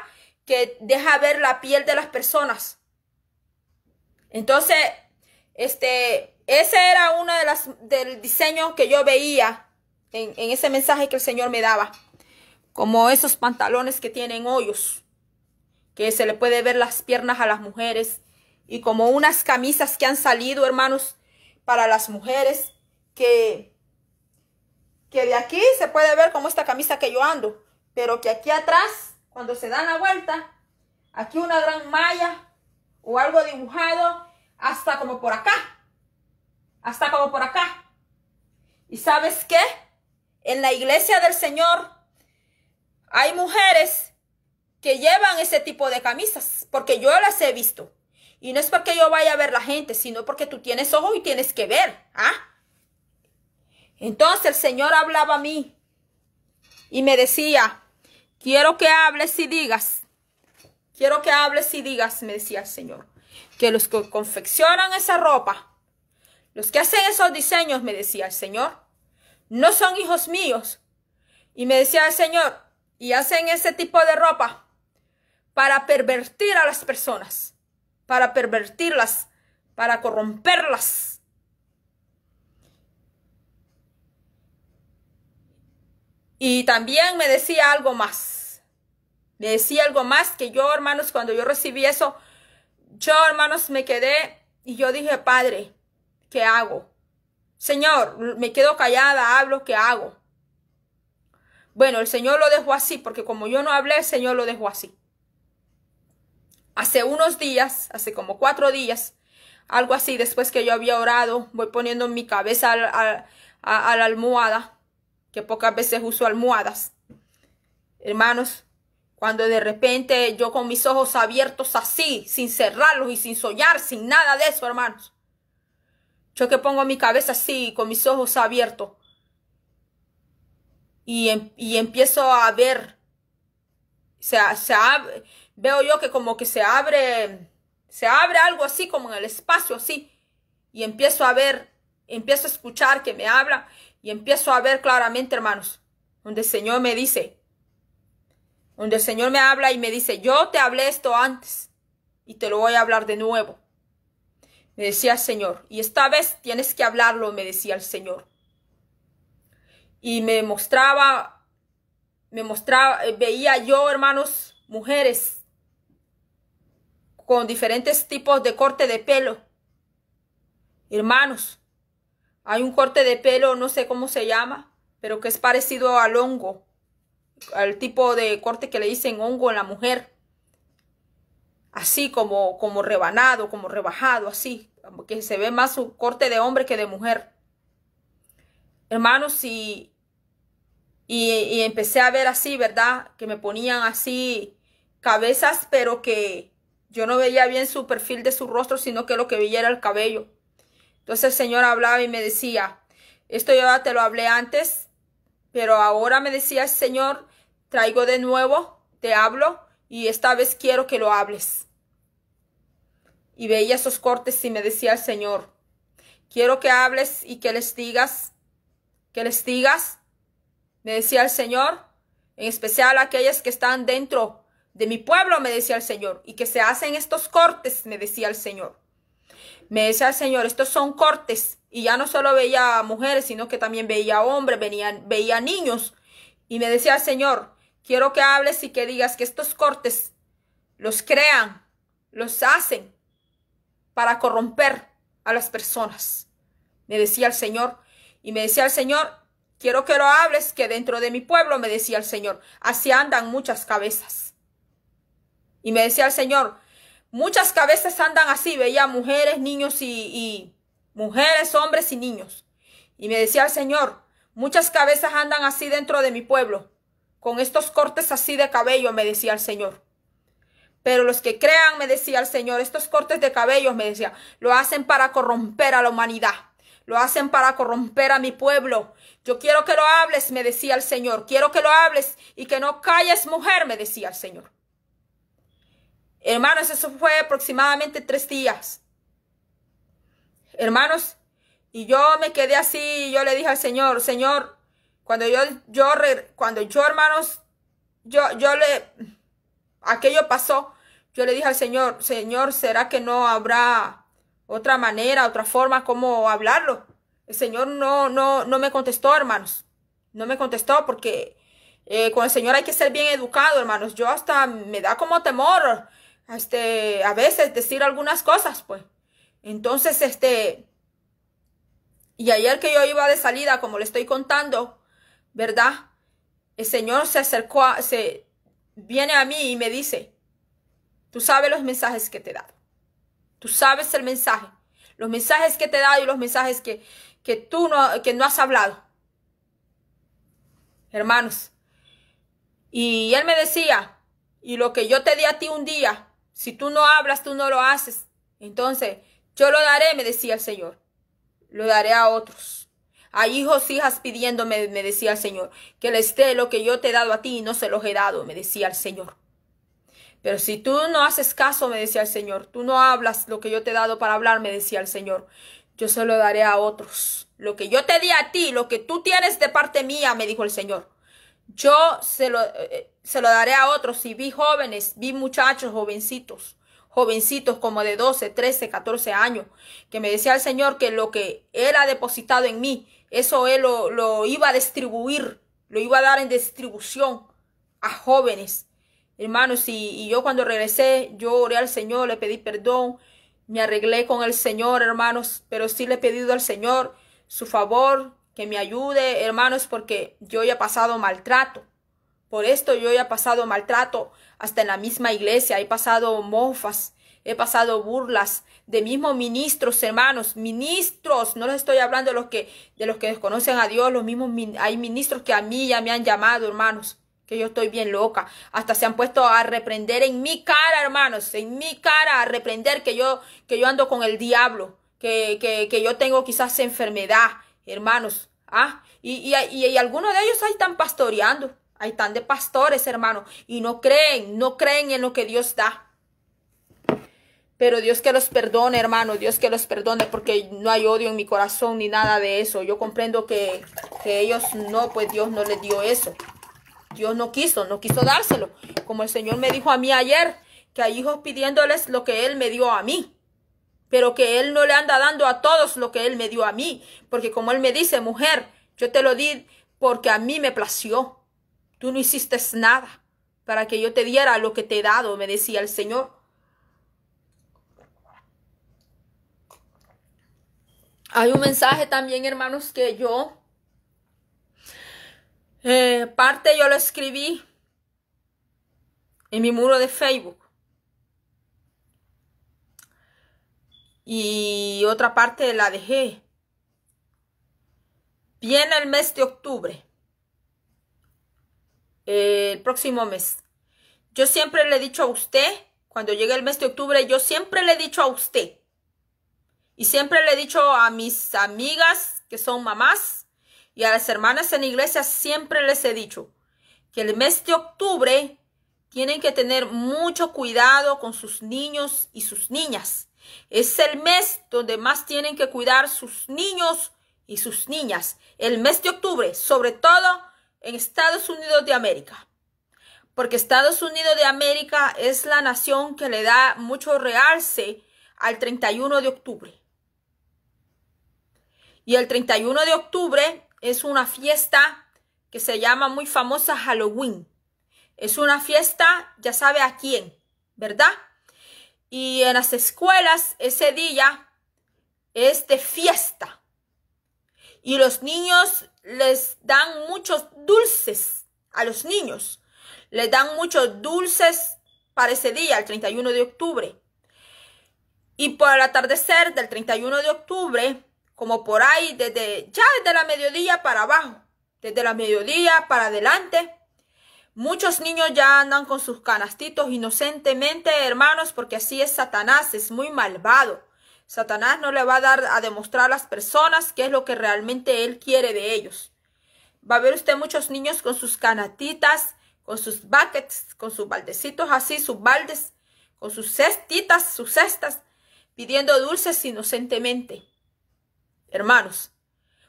A: que deja ver la piel de las personas. Entonces, este, ese era uno de las, del diseño que yo veía en ese mensaje que el Señor me daba. Como esos pantalones que tienen hoyos que se le puede ver las piernas a las mujeres y como unas camisas que han salido, hermanos, para las mujeres que que de aquí se puede ver como esta camisa que yo ando, pero que aquí atrás, cuando se da la vuelta, aquí una gran malla o algo dibujado hasta como por acá, hasta como por acá. ¿Y sabes qué? En la iglesia del Señor hay mujeres que llevan ese tipo de camisas, porque yo las he visto. Y no es porque yo vaya a ver la gente, sino porque tú tienes ojo y tienes que ver. ¿ah? Entonces el Señor hablaba a mí y me decía, quiero que hables y digas, quiero que hables y digas, me decía el Señor, que los que confeccionan esa ropa, los que hacen esos diseños, me decía el Señor, no son hijos míos. Y me decía el Señor, y hacen ese tipo de ropa, para pervertir a las personas, para pervertirlas, para corromperlas. Y también me decía algo más. Me decía algo más que yo, hermanos, cuando yo recibí eso, yo, hermanos, me quedé y yo dije, Padre, ¿qué hago? Señor, me quedo callada, hablo, ¿qué hago? Bueno, el Señor lo dejó así, porque como yo no hablé, el Señor lo dejó así hace unos días, hace como cuatro días, algo así, después que yo había orado, voy poniendo mi cabeza a, la almohada, que pocas veces uso almohadas. Hermanos, cuando de repente yo con mis ojos abiertos así, sin cerrarlos y sin soñar, sin nada de eso, hermanos. Yo que pongo mi cabeza así, con mis ojos abiertos. Y, em, y empiezo a ver. O sea, se abre veo yo que como que se abre, se abre algo así como en el espacio así, y empiezo a ver, empiezo a escuchar que me habla y empiezo a ver claramente, hermanos, donde el Señor me dice, donde el Señor me habla y me dice, yo te hablé esto antes y te lo voy a hablar de nuevo. Me decía el Señor, y esta vez tienes que hablarlo, me decía el Señor. Y me mostraba, me mostraba, eh, veía yo, hermanos, mujeres con diferentes tipos de corte de pelo. Hermanos, hay un corte de pelo, no sé cómo se llama, pero que es parecido al hongo, al tipo de corte que le dicen hongo en la mujer. Así como, como rebanado, como rebajado, así, que se ve más un corte de hombre que de mujer. Hermanos, y, y empecé a ver así, ¿verdad? Que me ponían así cabezas, pero que yo no veía bien su perfil de su rostro, sino que lo que veía era el cabello. Entonces el Señor hablaba y me decía, esto yo ya te lo hablé antes, pero ahora me decía el Señor, traigo de nuevo, te hablo y esta vez quiero que lo hables. Y veía esos cortes y me decía el Señor, quiero que hables y que les digas, que les digas, me decía el Señor, en especial aquellas que están dentro de mi pueblo, me decía el Señor, y que se hacen estos cortes, me decía el Señor. Me decía el Señor, estos son cortes, y ya no solo veía mujeres, sino que también veía hombres, venían, veía niños, y me decía el Señor, quiero que hables y que digas que estos cortes los crean, los hacen para corromper a las personas. Me decía el Señor, y me decía el Señor, quiero que lo hables, que dentro de mi pueblo, me decía el Señor, así andan muchas cabezas. Y me decía el Señor, muchas cabezas andan así, veía mujeres, niños y, mujeres, hombres y niños. Y me decía el Señor, muchas cabezas andan así dentro de mi pueblo, con estos cortes así de cabello, me decía el Señor. Pero los que crean, me decía el Señor, estos cortes de cabello, me decía, lo hacen para corromper a la humanidad. Lo hacen para corromper a mi pueblo. Yo quiero que lo hables, me decía el Señor. Quiero que lo hables y que no calles, mujer, me decía el Señor. Hermanos, eso fue aproximadamente tres días. Hermanos, y yo me quedé así y yo le dije al Señor, Señor, cuando yo, yo, cuando yo, hermanos, yo, yo le, aquello pasó, yo le dije al Señor, Señor, ¿será que no habrá otra manera, otra forma como hablarlo? El Señor no, no, no me contestó, hermanos. No me contestó porque eh, con el Señor hay que ser bien educado, hermanos. Yo hasta me da como temor este, a veces decir algunas cosas, pues. Entonces, este, y ayer que yo iba de salida, como le estoy contando, ¿verdad? El Señor se acercó, se viene a mí y me dice, tú sabes los mensajes que te he dado. Tú sabes el mensaje. Los mensajes que te he dado y los mensajes que, que tú no, que no has hablado. Hermanos. Y él me decía, y lo que yo te di a ti un día, si tú no hablas, tú no lo haces. Entonces, yo lo daré, me decía el Señor. Lo daré a otros. A hijos, hijas pidiéndome, me decía el Señor, que le esté lo que yo te he dado a ti y no se los he dado, me decía el Señor. Pero si tú no haces caso, me decía el Señor, tú no hablas lo que yo te he dado para hablar, me decía el Señor, yo se lo daré a otros. Lo que yo te di a ti, lo que tú tienes de parte mía, me dijo el Señor, yo se lo, eh, se lo daré a otros. y vi jóvenes, vi muchachos jovencitos, jovencitos como de 12, 13, 14 años, que me decía el Señor que lo que Él ha depositado en mí, eso Él lo, iba a distribuir, lo iba a dar en distribución a jóvenes. Hermanos, y yo cuando regresé, yo oré al Señor, le pedí perdón, me arreglé con el Señor, hermanos, pero sí le he pedido al Señor su favor, que me ayude, hermanos, porque yo ya he pasado maltrato. Por esto yo ya he pasado maltrato hasta en la misma iglesia, he pasado mofas, he pasado burlas de mismos ministros, hermanos, ministros, no les estoy hablando de los que de los que desconocen a Dios, los mismos hay ministros que a mí ya me han llamado, hermanos, que yo estoy bien loca, hasta se han puesto a reprender en mi cara, hermanos, en mi cara a reprender que yo que yo ando con el diablo, que que, que yo tengo quizás enfermedad, hermanos. Ah, y, y, y, algunos de ellos ahí están pastoreando. Ahí están de pastores, hermano. Y no creen, no creen en lo que Dios da. Pero Dios que los perdone, hermano. Dios que los perdone porque no hay odio en mi corazón ni nada de eso. Yo comprendo que, que ellos no, pues Dios no les dio eso. Dios no quiso, no quiso dárselo. Como el Señor me dijo a mí ayer, que hay hijos pidiéndoles lo que Él me dio a mí pero que él no le anda dando a todos lo que él me dio a mí, porque como él me dice, mujer, yo te lo di porque a mí me plació, tú no hiciste nada para que yo te diera lo que te he dado, me decía el Señor. Hay un mensaje también, hermanos, que yo, eh, parte yo lo escribí en mi muro de Facebook. y otra parte la dejé. Viene el mes de octubre, el próximo mes. Yo siempre le he dicho a usted, cuando llegue el mes de octubre, yo siempre le he dicho a usted y siempre le he dicho a mis amigas que son mamás y a las hermanas en iglesia, siempre les he dicho que el mes de octubre tienen que tener mucho cuidado con sus niños y sus niñas es el mes donde más tienen que cuidar sus niños y sus niñas. El mes de octubre, sobre todo en Estados Unidos de América. Porque Estados Unidos de América es la nación que le da mucho realce al 31 de octubre. Y el 31 de octubre es una fiesta que se llama muy famosa Halloween. Es una fiesta, ya sabe a quién, ¿verdad? y en las escuelas ese día es de fiesta. Y los niños les dan muchos dulces a los niños. Les dan muchos dulces para ese día, el 31 de octubre. Y por el atardecer del 31 de octubre, como por ahí, desde ya desde la mediodía para abajo, desde la mediodía para adelante, Muchos niños ya andan con sus canastitos inocentemente, hermanos, porque así es Satanás, es muy malvado. Satanás no le va a dar a demostrar a las personas qué es lo que realmente él quiere de ellos. Va a ver usted muchos niños con sus canatitas, con sus buckets, con sus baldecitos así, sus baldes, con sus cestitas, sus cestas, pidiendo dulces inocentemente. Hermanos,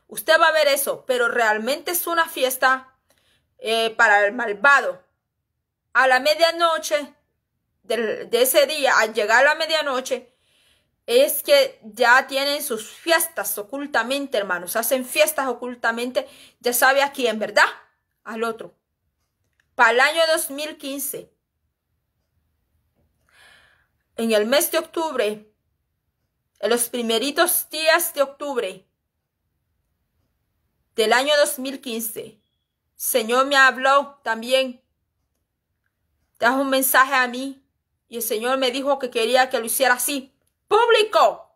A: usted va a ver eso, pero realmente es una fiesta eh, para el malvado. A la medianoche de, de ese día, al llegar a la medianoche, es que ya tienen sus fiestas ocultamente, hermanos. Hacen fiestas ocultamente, ya sabe a quién, ¿verdad? Al otro. Para el año 2015, en el mes de octubre, en los primeritos días de octubre del año 2015, Señor me habló también. Trajo un mensaje a mí y el Señor me dijo que quería que lo hiciera así. Público,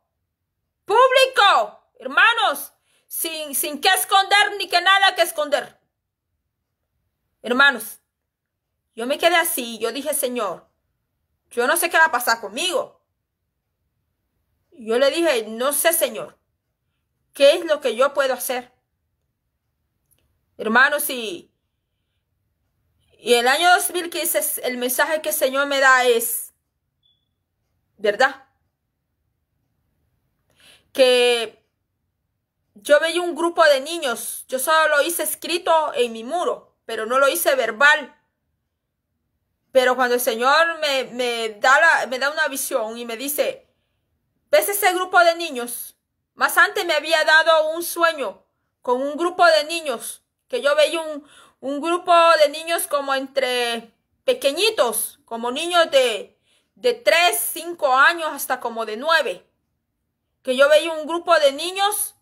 A: público, hermanos, sin, sin que esconder ni que nada que esconder. Hermanos, yo me quedé así, yo dije, Señor, yo no sé qué va a pasar conmigo. Yo le dije, no sé, Señor, ¿qué es lo que yo puedo hacer? Hermanos, Y el año 2015, el mensaje que el Señor me da es, ¿verdad? Que yo veía un grupo de niños, yo solo lo hice escrito en mi muro, pero no lo hice verbal. Pero cuando el Señor me, me da, me da una visión y me dice, ves ese grupo de niños, más antes me había dado un sueño con un grupo de niños que yo veía un, grupo de niños como entre pequeñitos, como niños de, de 3, 5 años hasta como de 9. Que yo veía un grupo de niños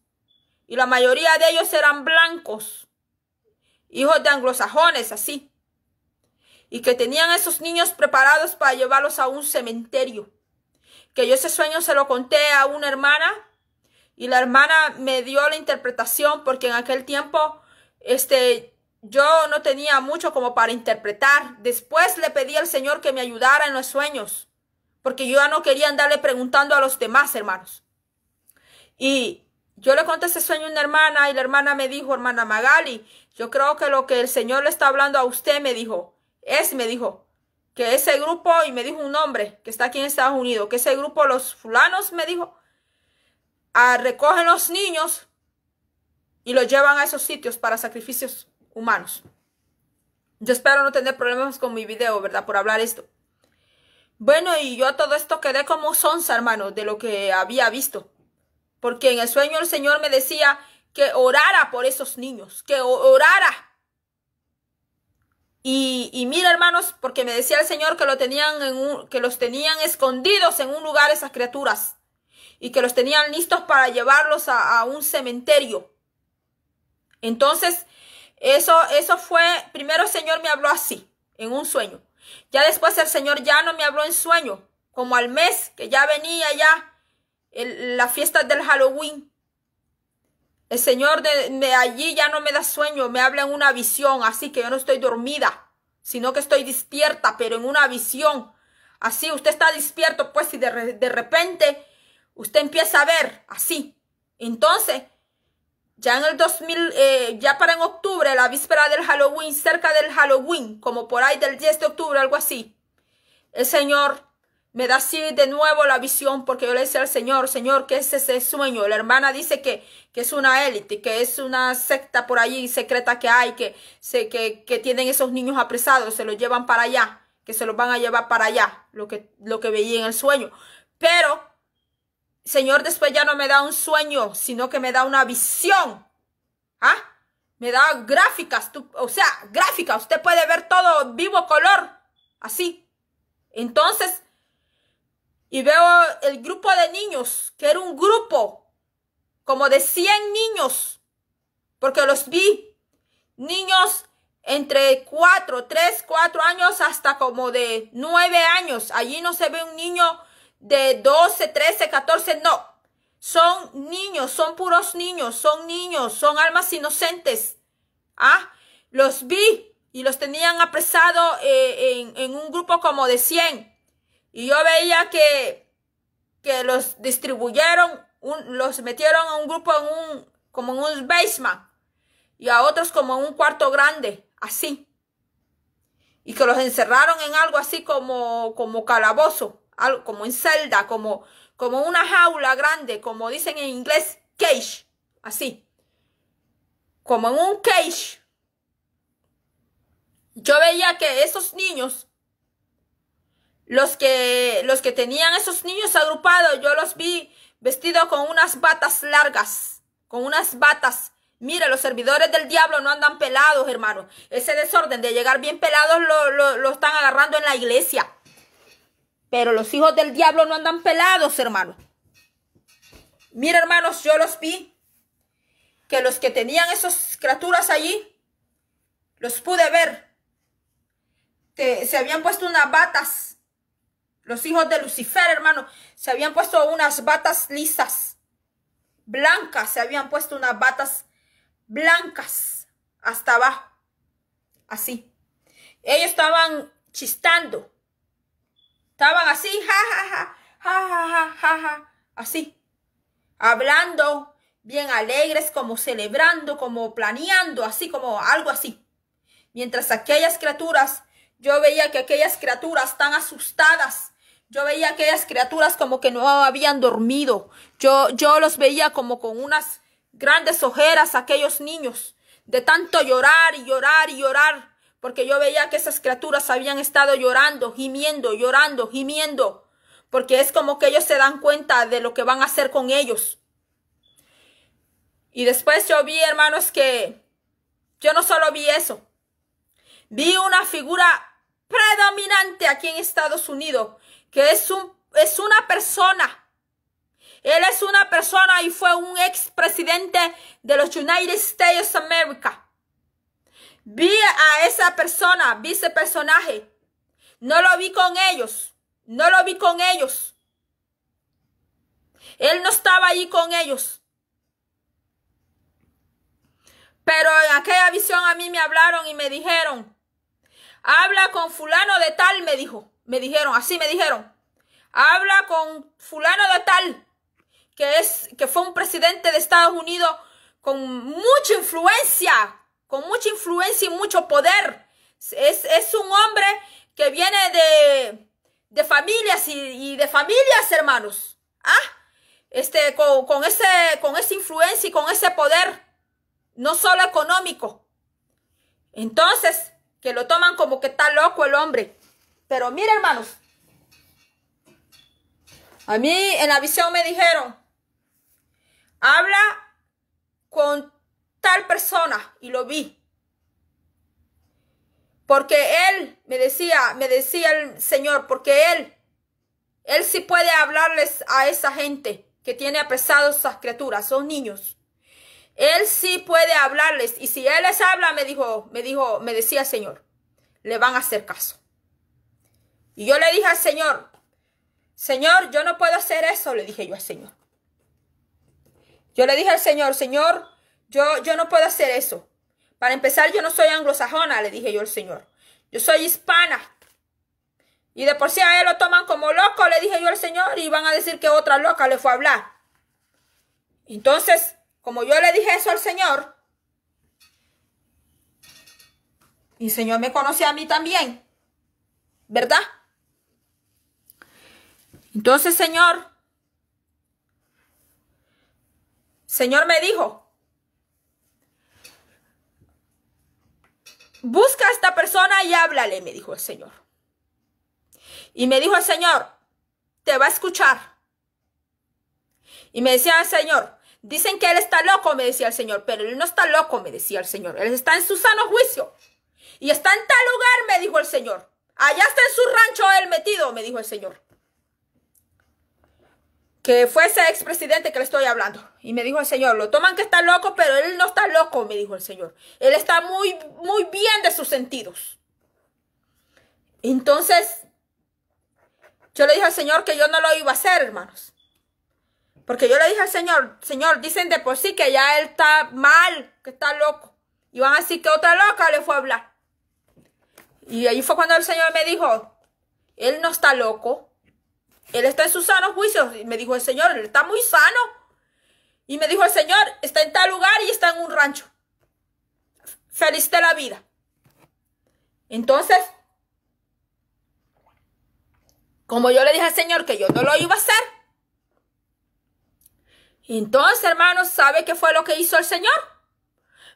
A: y la mayoría de ellos eran blancos, hijos de anglosajones, así. Y que tenían esos niños preparados para llevarlos a un cementerio. Que yo ese sueño se lo conté a una hermana y la hermana me dio la interpretación porque en aquel tiempo este, yo no tenía mucho como para interpretar. Después le pedí al Señor que me ayudara en los sueños, porque yo ya no quería andarle preguntando a los demás hermanos. Y yo le conté ese sueño a una hermana y la hermana me dijo, hermana Magali, yo creo que lo que el Señor le está hablando a usted, me dijo, es, me dijo, que ese grupo, y me dijo un hombre que está aquí en Estados Unidos, que ese grupo, los fulanos, me dijo, a, recogen los niños y los llevan a esos sitios para sacrificios humanos. Yo espero no tener problemas con mi video, ¿verdad? Por hablar esto. Bueno, y yo a todo esto quedé como sonza, hermano, de lo que había visto. Porque en el sueño el Señor me decía que orara por esos niños, que orara. Y, mira, hermanos, porque me decía el Señor que, tenían en que los tenían escondidos en un lugar esas criaturas y que los tenían listos para llevarlos a un cementerio entonces, eso, eso fue, primero el Señor me habló así, en un sueño. Ya después el Señor ya no me habló en sueño, como al mes que ya venía ya la fiesta del Halloween. El Señor de, allí ya no me da sueño, me habla en una visión, así que yo no estoy dormida, sino que estoy despierta, pero en una visión. Así usted está despierto, pues, y de repente usted empieza a ver así. Entonces, ya en el 2000, eh, ya para en octubre, la víspera del Halloween, cerca del Halloween, como por ahí del 10 de octubre, algo así, el Señor me da así de nuevo la visión, porque yo le decía al Señor, Señor, ¿qué es ese sueño? La hermana dice que, es una élite, que es una secta por allí secreta que hay, que, se, que, que tienen esos niños apresados, se los llevan para allá, que se los van a llevar para allá, lo que, lo que veía en el sueño. Pero Señor después ya no me da un sueño, sino que me da una visión. ¿Ah? Me da gráficas, o sea, gráficas. Usted puede ver todo vivo color, así. Entonces, y veo el grupo de niños, que era un grupo como de 100 niños, porque los vi, niños entre 4, 3, 4 años hasta como de 9 años. Allí no se ve un niño de 12, 13, 14, no. Son niños, son puros niños, son niños, son almas inocentes. Ah, los vi y los tenían apresados eh, en, un grupo como de 100. Y yo veía que, que los distribuyeron, los metieron a un grupo en un, como en un basement y a otros como en un cuarto grande, así. Y que los encerraron en algo así como, como calabozo algo, como en celda, como, como una jaula grande, como dicen en inglés, cage, así, como en un cage. Yo veía que esos niños, los que, los que tenían esos niños agrupados, yo los vi vestidos con unas batas largas, con unas batas. Mira, los servidores del diablo no andan pelados, hermano. Ese desorden de llegar bien pelados lo están agarrando en la iglesia. Pero los hijos del diablo no andan pelados, hermanos. Mira, hermanos, yo los vi que los que tenían esas criaturas allí, los pude ver. Que se habían puesto unas batas. Los hijos de Lucifer, hermano, se habían puesto unas batas lisas, blancas, se habían puesto unas batas blancas hasta abajo. Así. Ellos estaban chistando. Estaban así, ja, ja, ja, así, hablando, bien alegres, como celebrando, como planeando, así como algo así. Mientras aquellas criaturas, yo veía que aquellas criaturas tan asustadas, yo veía aquellas criaturas como que no habían dormido. Yo, yo los veía como con unas grandes ojeras, aquellos niños, de tanto llorar y llorar y llorar porque yo veía que esas criaturas habían estado llorando, gimiendo, llorando, gimiendo, porque es como que ellos se dan cuenta de lo que van a hacer con ellos. Y después yo vi, hermanos, que yo no solo vi eso, vi una figura predominante aquí en Estados Unidos, que es, un, es una persona. Él es una persona y fue un expresidente de los United States of America. Vi a esa persona, vi personaje. No lo vi con ellos. No lo vi con ellos. Él no estaba ahí con ellos. Pero en aquella visión a mí me hablaron y me dijeron, habla con fulano de tal, me dijo. Me dijeron, así me dijeron. Habla con fulano de tal, que es que fue un presidente de Estados Unidos con mucha influencia, con mucha influencia y mucho poder. Es, un hombre que viene de, de familias y, de familias, hermanos. ¿Ah? Este, con, ese, con esa influencia y con ese poder, no solo económico. Entonces, que lo toman como que está loco el hombre. Pero mira, hermanos, a mí en la visión me dijeron, habla con persona y lo vi. Porque él, me decía, me decía el Señor, porque él, él sí puede hablarles a esa gente que tiene apresados esas criaturas, son niños. Él sí puede hablarles y si él les habla, me dijo, me dijo, me decía el Señor, le van a hacer caso. Y yo le dije al Señor, Señor, yo no puedo hacer eso, le dije yo al Señor. Yo le dije al Señor, Señor, yo, no puedo hacer eso. Para empezar, yo no soy anglosajona, le dije yo al Señor. Yo soy hispana. Y de por sí a él lo toman como loco, le dije yo al Señor, y van a decir que otra loca le fue a hablar. Entonces, como yo le dije eso al Señor, y el Señor me conoce a mí también, ¿verdad? Entonces, Señor, Señor me dijo, busca a esta persona y háblale, me dijo el Señor. Y me dijo el Señor, te va a escuchar. Y me decía el Señor, dicen que él está loco, me decía el Señor, pero él no está loco, me decía el Señor, él está en su sano juicio. Y está en tal lugar, me dijo el Señor. Allá está en su rancho él metido, me dijo el Señor que fue ese expresidente que le estoy hablando. Y me dijo el señor, lo toman que está loco, pero él no está loco, me dijo el señor. Él está muy, muy bien de sus sentidos. Entonces, yo le dije al señor que yo no lo iba a hacer, hermanos. Porque yo le dije al señor, señor, dicen de por sí que ya él está mal, que está loco. Y van a decir que otra loca le fue a hablar. Y ahí fue cuando el señor me dijo, él no está loco, él está en sus sanos juicios. Y me dijo el Señor, él está muy sano. Y me dijo el Señor, está en tal lugar y está en un rancho. Feliz de la vida. Entonces, como yo le dije al Señor que yo no lo iba a hacer. Entonces, hermanos, ¿sabe qué fue lo que hizo el Señor?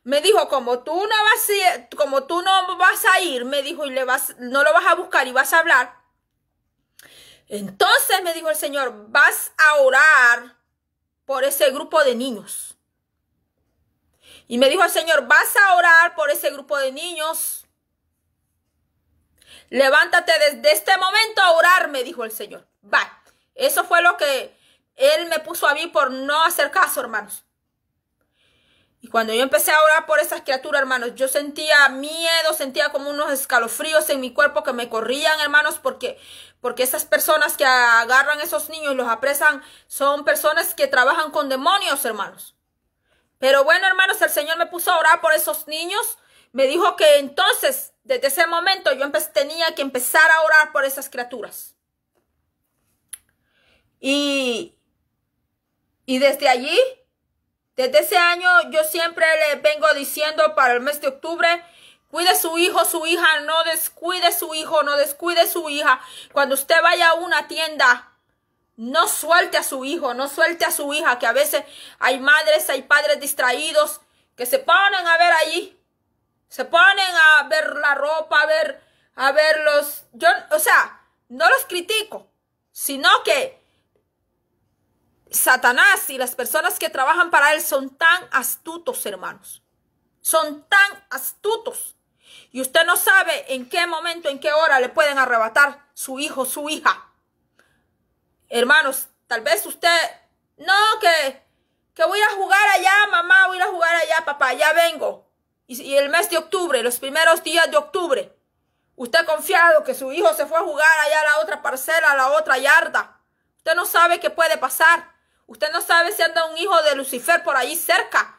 A: Me dijo, como tú no vas, como tú no vas a ir, me dijo, y le vas, no lo vas a buscar y vas a hablar, entonces me dijo el Señor, vas a orar por ese grupo de niños. Y me dijo el Señor, vas a orar por ese grupo de niños. Levántate desde este momento a orar, me dijo el Señor. Va. Eso fue lo que Él me puso a mí por no hacer caso, hermanos. Y cuando yo empecé a orar por esas criaturas, hermanos, yo sentía miedo, sentía como unos escalofríos en mi cuerpo que me corrían, hermanos, porque porque esas personas que agarran a esos niños y los apresan son personas que trabajan con demonios, hermanos. Pero bueno, hermanos, el Señor me puso a orar por esos niños. Me dijo que entonces, desde ese momento, yo tenía que empezar a orar por esas criaturas. Y, y desde allí, desde ese año, yo siempre le vengo diciendo para el mes de octubre, Cuide su hijo, su hija, no descuide su hijo, no descuide su hija. Cuando usted vaya a una tienda, no suelte a su hijo, no suelte a su hija, que a veces hay madres, hay padres distraídos que se ponen a ver allí, se ponen a ver la ropa, a ver, a ver los, yo, o sea, no los critico, sino que Satanás y las personas que trabajan para él son tan astutos, hermanos, son tan astutos y usted no sabe en qué momento, en qué hora le pueden arrebatar su hijo, su hija. Hermanos, tal vez usted, no, que, que voy a jugar allá, mamá, voy a jugar allá, papá, ya vengo. Y, el mes de octubre, los primeros días de octubre, usted confiado que su hijo se fue a jugar allá a la otra parcela, a la otra yarda. Usted no sabe qué puede pasar. Usted no sabe si anda un hijo de Lucifer por ahí cerca.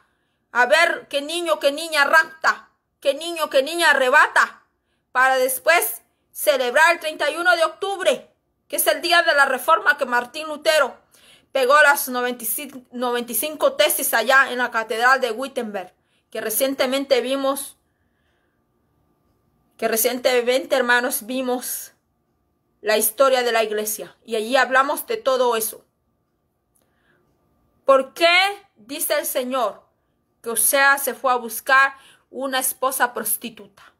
A: A ver qué niño, qué niña rapta que niño, que niña arrebata para después celebrar el 31 de octubre, que es el día de la reforma que Martín Lutero pegó las 95, 95 tesis allá en la Catedral de Wittenberg, que recientemente vimos, que recientemente, hermanos, vimos la historia de la iglesia y allí hablamos de todo eso. ¿Por qué dice el Señor que Osea se fue a buscar una esposa prostituta.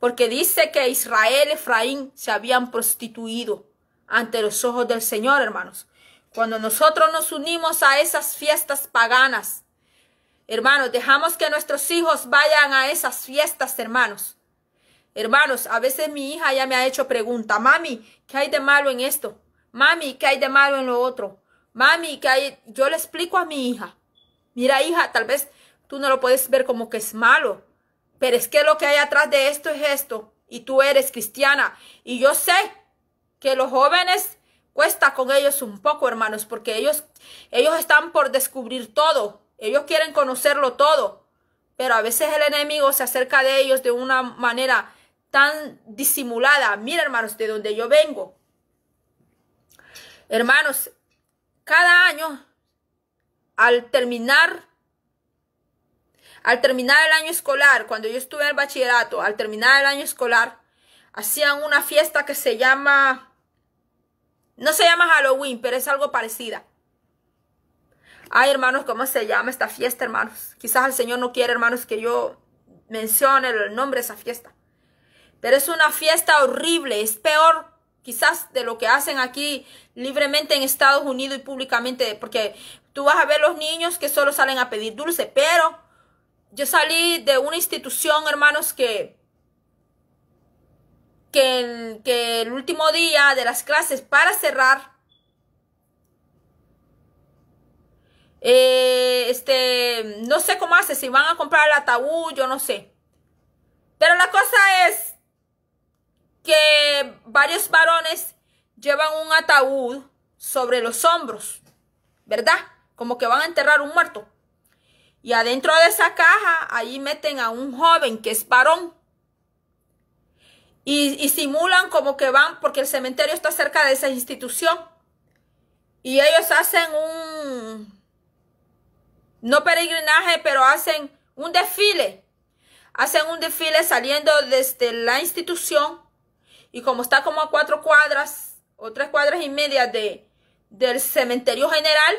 A: Porque dice que Israel y Efraín se habían prostituido ante los ojos del Señor, hermanos. Cuando nosotros nos unimos a esas fiestas paganas, hermanos, dejamos que nuestros hijos vayan a esas fiestas, hermanos. Hermanos, a veces mi hija ya me ha hecho pregunta, mami, ¿qué hay de malo en esto? Mami, ¿qué hay de malo en lo otro? Mami, ¿qué hay? Yo le explico a mi hija. Mira, hija, tal vez tú no lo puedes ver como que es malo. Pero es que lo que hay atrás de esto es esto. Y tú eres cristiana. Y yo sé que los jóvenes cuesta con ellos un poco, hermanos, porque ellos, ellos están por descubrir todo. Ellos quieren conocerlo todo. Pero a veces el enemigo se acerca de ellos de una manera tan disimulada. Mira, hermanos, de donde yo vengo. Hermanos, cada año, al terminar al terminar el año escolar, cuando yo estuve en el bachillerato, al terminar el año escolar, hacían una fiesta que se llama, no se llama Halloween, pero es algo parecida. Ay, hermanos, ¿cómo se llama esta fiesta, hermanos? Quizás el Señor no quiere, hermanos, que yo mencione el nombre de esa fiesta. Pero es una fiesta horrible, es peor quizás de lo que hacen aquí libremente en Estados Unidos y públicamente, porque tú vas a ver los niños que solo salen a pedir dulce, pero yo salí de una institución, hermanos, que, que, el, último día de las clases para cerrar, eh, este, no sé cómo hace, si van a comprar el ataúd, yo no sé. Pero la cosa es que varios varones llevan un ataúd sobre los hombros, ¿verdad? Como que van a enterrar un muerto. Y adentro de esa caja, ahí meten a un joven que es varón. Y, simulan como que van, porque el cementerio está cerca de esa institución. Y ellos hacen un, no peregrinaje, pero hacen un desfile. Hacen un desfile saliendo desde la institución. Y como está como a cuatro cuadras o tres cuadras y media de, del cementerio general,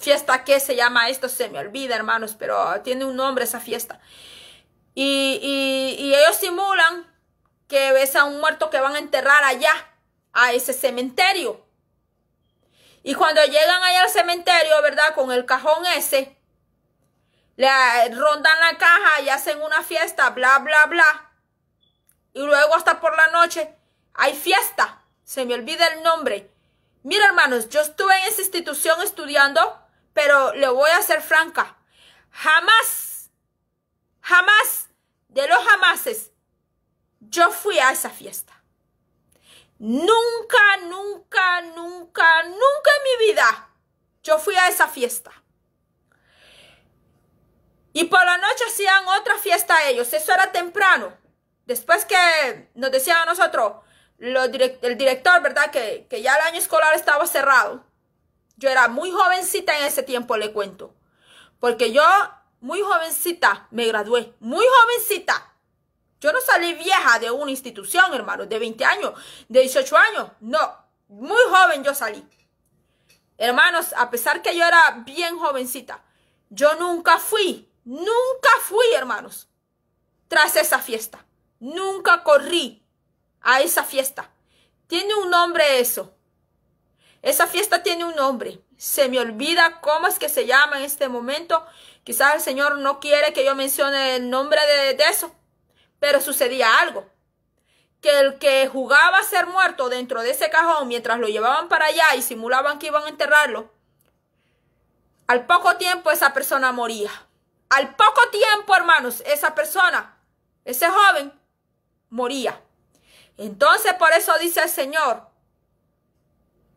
A: fiesta que se llama esto, se me olvida, hermanos, pero tiene un nombre esa fiesta. Y, ellos simulan que es a un muerto que van a enterrar allá, a ese cementerio. Y cuando llegan allá al cementerio, ¿verdad? Con el cajón ese, le rondan la caja y hacen una fiesta, bla, bla, bla. Y luego hasta por la noche hay fiesta. Se me olvida el nombre. Mira, hermanos, yo estuve en esa institución estudiando pero le voy a ser franca. Jamás, jamás, de los jamases, yo fui a esa fiesta. Nunca, nunca, nunca, nunca en mi vida yo fui a esa fiesta. Y por la noche hacían otra fiesta ellos. Eso era temprano. Después que nos decían a nosotros, el director, ¿verdad? que ya el año escolar estaba cerrado. Yo era muy jovencita en ese tiempo, le cuento. Porque yo, muy jovencita, me gradué. Muy jovencita. Yo no salí vieja de una institución, hermanos. de 20 años, de 18 años. No, muy joven yo salí. Hermanos, a pesar que yo era bien jovencita, yo nunca fui, nunca fui, hermanos, tras esa fiesta. Nunca corrí a esa fiesta. Tiene un nombre eso. Esa fiesta tiene un nombre. Se me olvida cómo es que se llama en este momento. Quizás el Señor no quiere que yo mencione el nombre de, eso. Pero sucedía algo. Que el que jugaba a ser muerto dentro de ese cajón mientras lo llevaban para allá y simulaban que iban a enterrarlo, al poco tiempo esa persona moría. Al poco tiempo, hermanos, esa persona, ese joven, moría. Entonces por eso dice el Señor,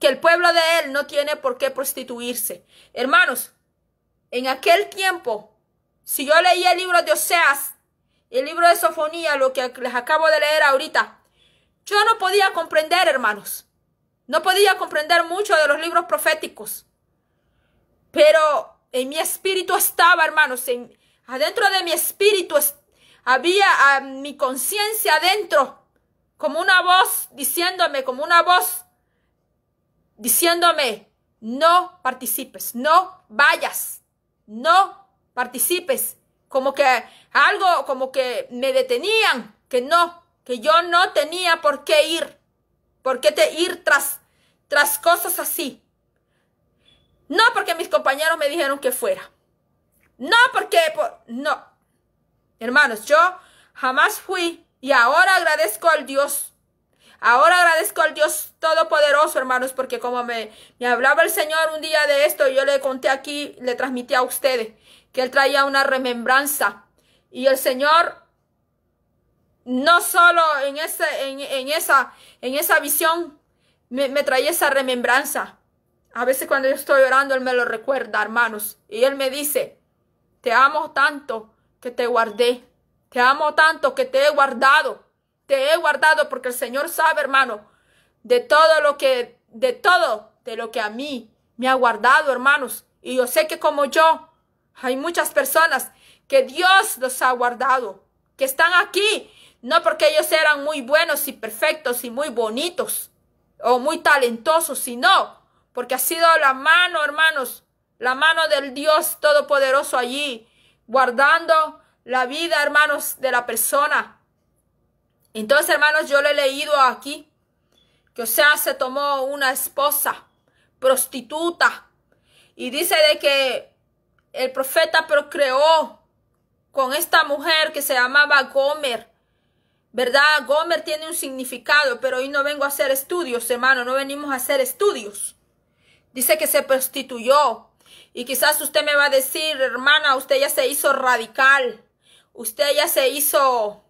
A: el pueblo de él no tiene por qué prostituirse. Hermanos, en aquel tiempo, si yo leía el libro de Oseas, el libro de Sofonía, lo que les acabo de leer ahorita, yo no podía comprender, hermanos. No podía comprender mucho de los libros proféticos. Pero en mi espíritu estaba, hermanos, en, adentro de mi espíritu había a ah, mi conciencia adentro, como una voz diciéndome, como una voz diciéndome, no participes, no vayas, no participes, como que algo, como que me detenían, que no, que yo no tenía por qué ir, por qué te ir tras, tras cosas así. No porque mis compañeros me dijeron que fuera. No porque, por, no. Hermanos, yo jamás fui y ahora agradezco al Dios. Ahora agradezco al Dios hermanos, porque como me, hablaba el Señor un día de esto, yo le conté aquí, le transmití a ustedes, que Él traía una remembranza. Y el Señor, no solo en, ese, en, esa, en esa visión, me, me traía esa remembranza. A veces cuando yo estoy orando, Él me lo recuerda, hermanos. Y Él me dice, te amo tanto que te guardé. Te amo tanto que te he guardado. Te he guardado porque el Señor sabe, hermano, de todo lo que, de todo, de lo que a mí me ha guardado, hermanos. Y yo sé que como yo, hay muchas personas que Dios los ha guardado, que están aquí, no porque ellos eran muy buenos y perfectos y muy bonitos o muy talentosos, sino porque ha sido la mano, hermanos, la mano del Dios Todopoderoso allí, guardando la vida, hermanos, de la persona. Entonces, hermanos, yo le he leído aquí que o sea, se tomó una esposa prostituta y dice de que el profeta procreó con esta mujer que se llamaba Gomer. ¿Verdad? Gomer tiene un significado, pero hoy no vengo a hacer estudios, hermano, no venimos a hacer estudios. Dice que se prostituyó. Y quizás usted me va a decir, hermana, usted ya se hizo radical, usted ya se hizo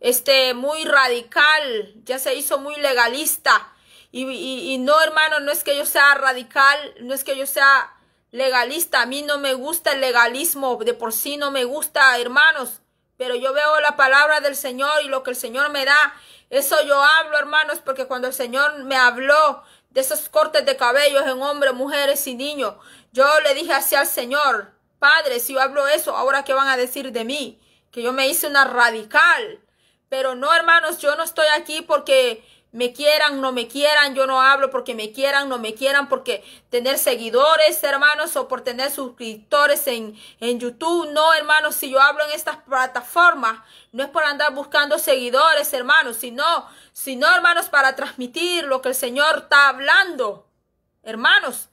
A: este, muy radical, ya se hizo muy legalista. Y, no, hermano, no es que yo sea radical, no es que yo sea legalista, a mí no me gusta el legalismo, de por sí no me gusta, hermanos, pero yo veo la palabra del Señor y lo que el Señor me da, eso yo hablo, hermanos, porque cuando el Señor me habló de esos cortes de cabellos en hombres, mujeres y niños, yo le dije así al Señor, Padre, si yo hablo eso, ahora qué van a decir de mí, que yo me hice una radical, pero no, hermanos, yo no estoy aquí porque me quieran, no me quieran, yo no hablo porque me quieran, no me quieran, porque tener seguidores, hermanos, o por tener suscriptores en, en YouTube. No, hermanos, si yo hablo en estas plataformas, no es por andar buscando seguidores, hermanos, sino, sino, hermanos, para transmitir lo que el Señor está hablando. Hermanos,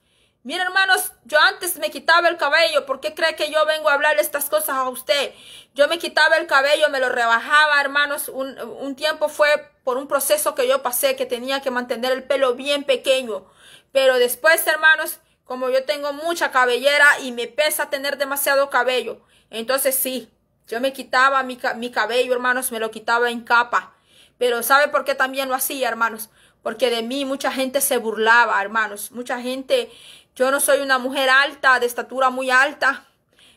A: Miren, hermanos, yo antes me quitaba el cabello. ¿Por qué cree que yo vengo a hablar estas cosas a usted? Yo me quitaba el cabello, me lo rebajaba, hermanos. Un, tiempo fue por un proceso que yo pasé, que tenía que mantener el pelo bien pequeño. Pero después, hermanos, como yo tengo mucha cabellera y me pesa tener demasiado cabello, entonces sí, yo me quitaba mi, mi cabello, hermanos, me lo quitaba en capa. Pero ¿sabe por qué también lo hacía, hermanos? Porque de mí mucha gente se burlaba, hermanos. Mucha gente yo no soy una mujer alta, de estatura muy alta.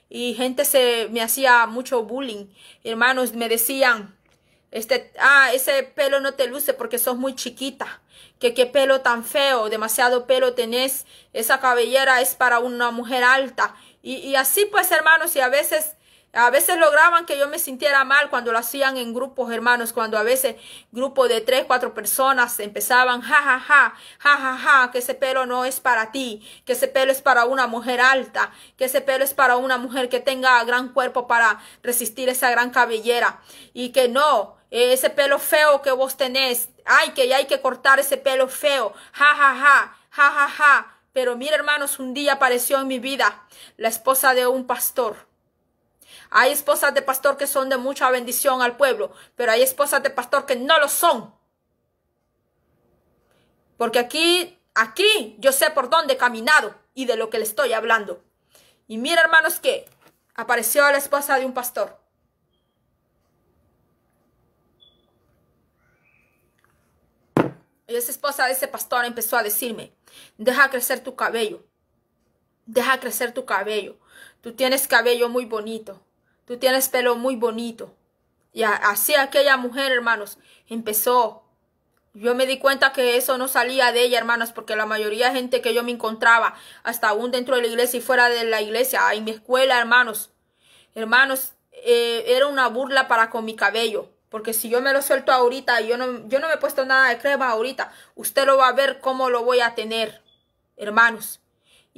A: Y gente se me hacía mucho bullying. Hermanos me decían, este, ah, ese pelo no te luce porque sos muy chiquita. Que qué pelo tan feo, demasiado pelo tenés. Esa cabellera es para una mujer alta. Y, y así pues, hermanos, y a veces a veces lograban que yo me sintiera mal cuando lo hacían en grupos, hermanos, cuando a veces grupos de tres, cuatro personas empezaban, ja, ja, ja, ja, ja, ja, que ese pelo no es para ti, que ese pelo es para una mujer alta, que ese pelo es para una mujer que tenga gran cuerpo para resistir esa gran cabellera y que no, ese pelo feo que vos tenés, ay, que ya hay que cortar ese pelo feo, ja, ja, ja, ja, ja, ja. Pero mira, hermanos, un día apareció en mi vida la esposa de un pastor hay esposas de pastor que son de mucha bendición al pueblo, pero hay esposas de pastor que no lo son. Porque aquí, aquí yo sé por dónde he caminado y de lo que le estoy hablando. Y mira, hermanos, que apareció la esposa de un pastor. Y esa esposa de ese pastor empezó a decirme, deja crecer tu cabello, deja crecer tu cabello. Tú tienes cabello muy bonito tú tienes pelo muy bonito. Y así aquella mujer, hermanos, empezó. Yo me di cuenta que eso no salía de ella, hermanos, porque la mayoría de gente que yo me encontraba, hasta aún dentro de la iglesia y fuera de la iglesia, en mi escuela, hermanos, hermanos, eh, era una burla para con mi cabello. Porque si yo me lo suelto ahorita, yo yo no me he puesto nada de crema ahorita, usted lo va a ver cómo lo voy a tener, hermanos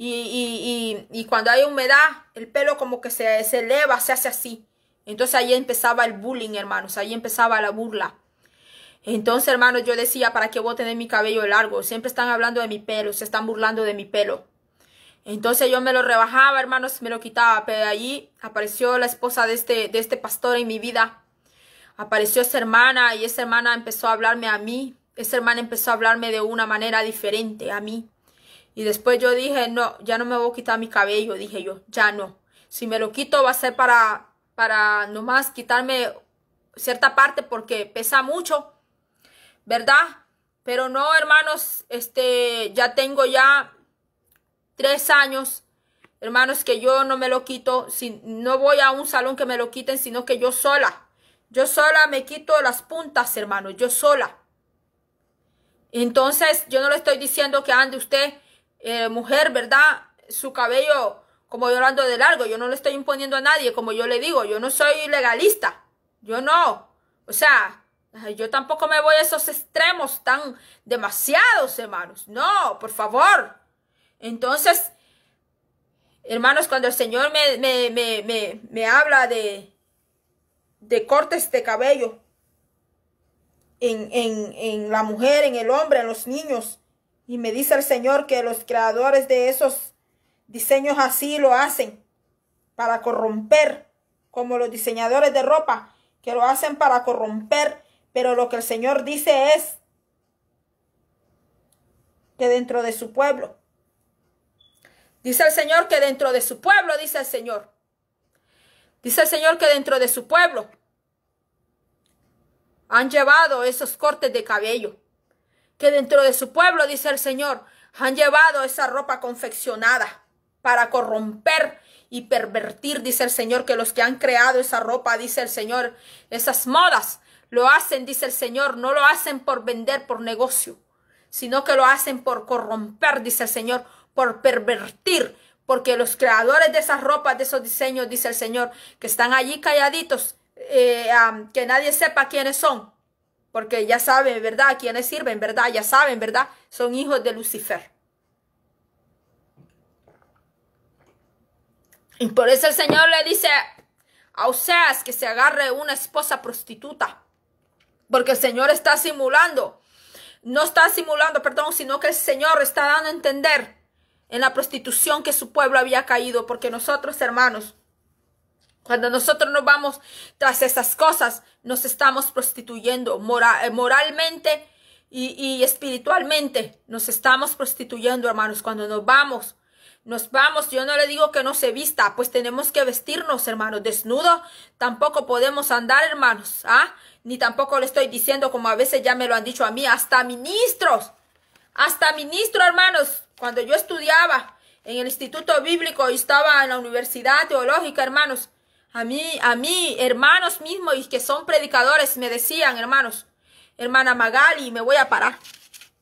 A: y, y, cuando hay humedad, el pelo como que se, se eleva, se hace así. Entonces ahí empezaba el bullying, hermanos, ahí empezaba la burla. Entonces, hermanos, yo decía, ¿para qué voy a tener mi cabello largo? Siempre están hablando de mi pelo, se están burlando de mi pelo. Entonces yo me lo rebajaba, hermanos, me lo quitaba. Pero ahí apareció la esposa de este, de este pastor en mi vida. Apareció esa hermana y esa hermana empezó a hablarme a mí. Esa hermana empezó a hablarme de una manera diferente a mí. Y después yo dije, no, ya no me voy a quitar mi cabello, dije yo, ya no. Si me lo quito va a ser para, para nomás quitarme cierta parte porque pesa mucho, ¿verdad? Pero no, hermanos, este, ya tengo ya tres años, hermanos, que yo no me lo quito, si, no voy a un salón que me lo quiten, sino que yo sola, yo sola me quito las puntas, hermanos, yo sola. Entonces, yo no le estoy diciendo que ande usted eh, mujer, ¿verdad? Su cabello como llorando de largo. Yo no le estoy imponiendo a nadie, como yo le digo, yo no soy legalista. Yo no. O sea, yo tampoco me voy a esos extremos tan demasiados, hermanos. No, por favor. Entonces, hermanos, cuando el Señor me, me, habla de, de cortes de cabello en, en la mujer, en el hombre, en los niños, y me dice el Señor que los creadores de esos diseños así lo hacen para corromper, como los diseñadores de ropa, que lo hacen para corromper. Pero lo que el Señor dice es que dentro de su pueblo, dice el Señor que dentro de su pueblo, dice el Señor, dice el Señor que dentro de su pueblo han llevado esos cortes de cabello que dentro de su pueblo, dice el Señor, han llevado esa ropa confeccionada para corromper y pervertir, dice el Señor, que los que han creado esa ropa, dice el Señor, esas modas, lo hacen, dice el Señor, no lo hacen por vender, por negocio, sino que lo hacen por corromper, dice el Señor, por pervertir, porque los creadores de esas ropas, de esos diseños, dice el Señor, que están allí calladitos, eh, que nadie sepa quiénes son, porque ya saben, ¿verdad? Quienes sirven, ¿verdad? Ya saben, ¿verdad? Son hijos de Lucifer. Y por eso el Señor le dice a Oseas que se agarre una esposa prostituta. Porque el Señor está simulando. No está simulando, perdón, sino que el Señor está dando a entender en la prostitución que su pueblo había caído. Porque nosotros, hermanos, cuando nosotros nos vamos tras esas cosas, nos estamos prostituyendo eh, moralmente y, espiritualmente. Nos estamos prostituyendo, hermanos, cuando nos vamos. Nos vamos, yo no le digo que no se vista, pues tenemos que vestirnos, hermanos, desnudo. Tampoco podemos andar, hermanos, ¿ah? Ni tampoco le estoy diciendo, como a veces ya me lo han dicho a mí, hasta ministros, hasta ministro, hermanos. Cuando yo estudiaba en el Instituto Bíblico y estaba en la Universidad Teológica, hermanos, a mí, a mí, hermanos mismos y que son predicadores, me decían, hermanos, hermana Magali, me voy a parar.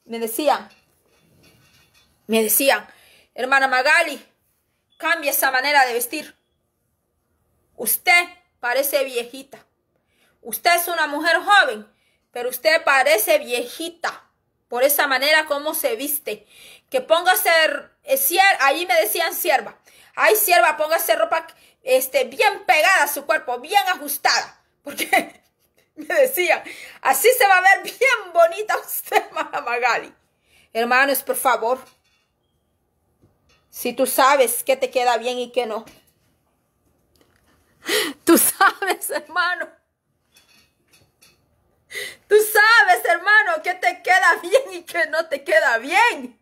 A: Me decían, me decían, hermana Magali, cambia esa manera de vestir. Usted parece viejita. Usted es una mujer joven, pero usted parece viejita por esa manera como se viste. Que póngase, eh, ahí me decían sierva. Ay, sierva, póngase ropa este, bien pegada a su cuerpo, bien ajustada. Porque me decía, así se va a ver bien bonita usted, mamá Magali. Hermanos, por favor, si tú sabes qué te queda bien y qué no. Tú sabes, hermano. Tú sabes, hermano, que te queda bien y que no te queda bien.